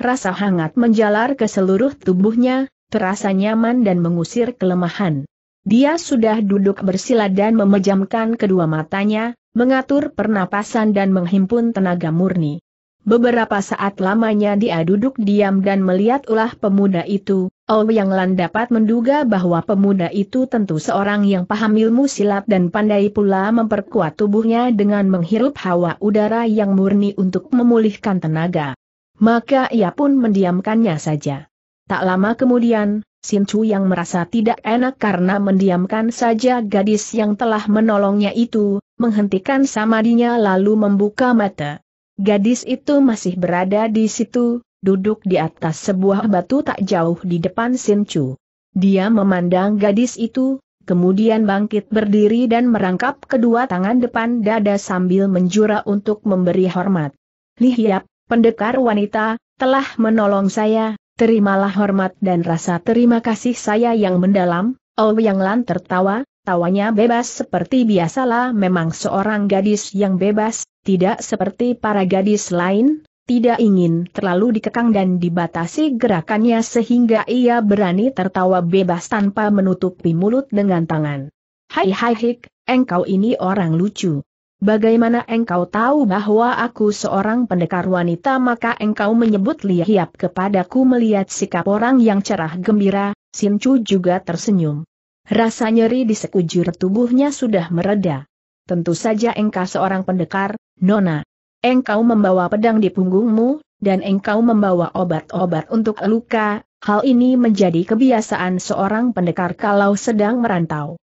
A: rasa hangat menjalar ke seluruh tubuhnya, terasa nyaman dan mengusir kelemahan. Dia sudah duduk bersila dan memejamkan kedua matanya, mengatur pernapasan dan menghimpun tenaga murni. Beberapa saat lamanya dia duduk diam dan melihat ulah pemuda itu, Oh Yang Lan dapat menduga bahwa pemuda itu tentu seorang yang paham ilmu silat dan pandai pula memperkuat tubuhnya dengan menghirup hawa udara yang murni untuk memulihkan tenaga maka ia pun mendiamkannya saja. Tak lama kemudian, Sin Chu yang merasa tidak enak karena mendiamkan saja gadis yang telah menolongnya itu, menghentikan samadinya lalu membuka mata. Gadis itu masih berada di situ, duduk di atas sebuah batu tak jauh di depan Sin Chu. Dia memandang gadis itu, kemudian bangkit berdiri dan merangkap kedua tangan depan dada sambil menjura untuk memberi hormat. Lihiap, pendekar wanita, telah menolong saya, terimalah hormat dan rasa terima kasih saya yang mendalam, Oh Yang Lan tertawa, tawanya bebas seperti biasalah memang seorang gadis yang bebas, tidak seperti para gadis lain, tidak ingin terlalu dikekang dan dibatasi gerakannya sehingga ia berani tertawa bebas tanpa menutupi mulut dengan tangan. Hai hai hik, engkau ini orang lucu. Bagaimana engkau tahu bahwa aku seorang pendekar wanita maka engkau menyebut lihiap kepadaku melihat sikap orang yang cerah gembira, Chu juga tersenyum. Rasa nyeri di sekujur tubuhnya sudah mereda. Tentu saja engkau seorang pendekar, Nona. Engkau membawa pedang di punggungmu, dan engkau membawa obat-obat untuk luka, hal ini menjadi kebiasaan seorang pendekar kalau sedang merantau.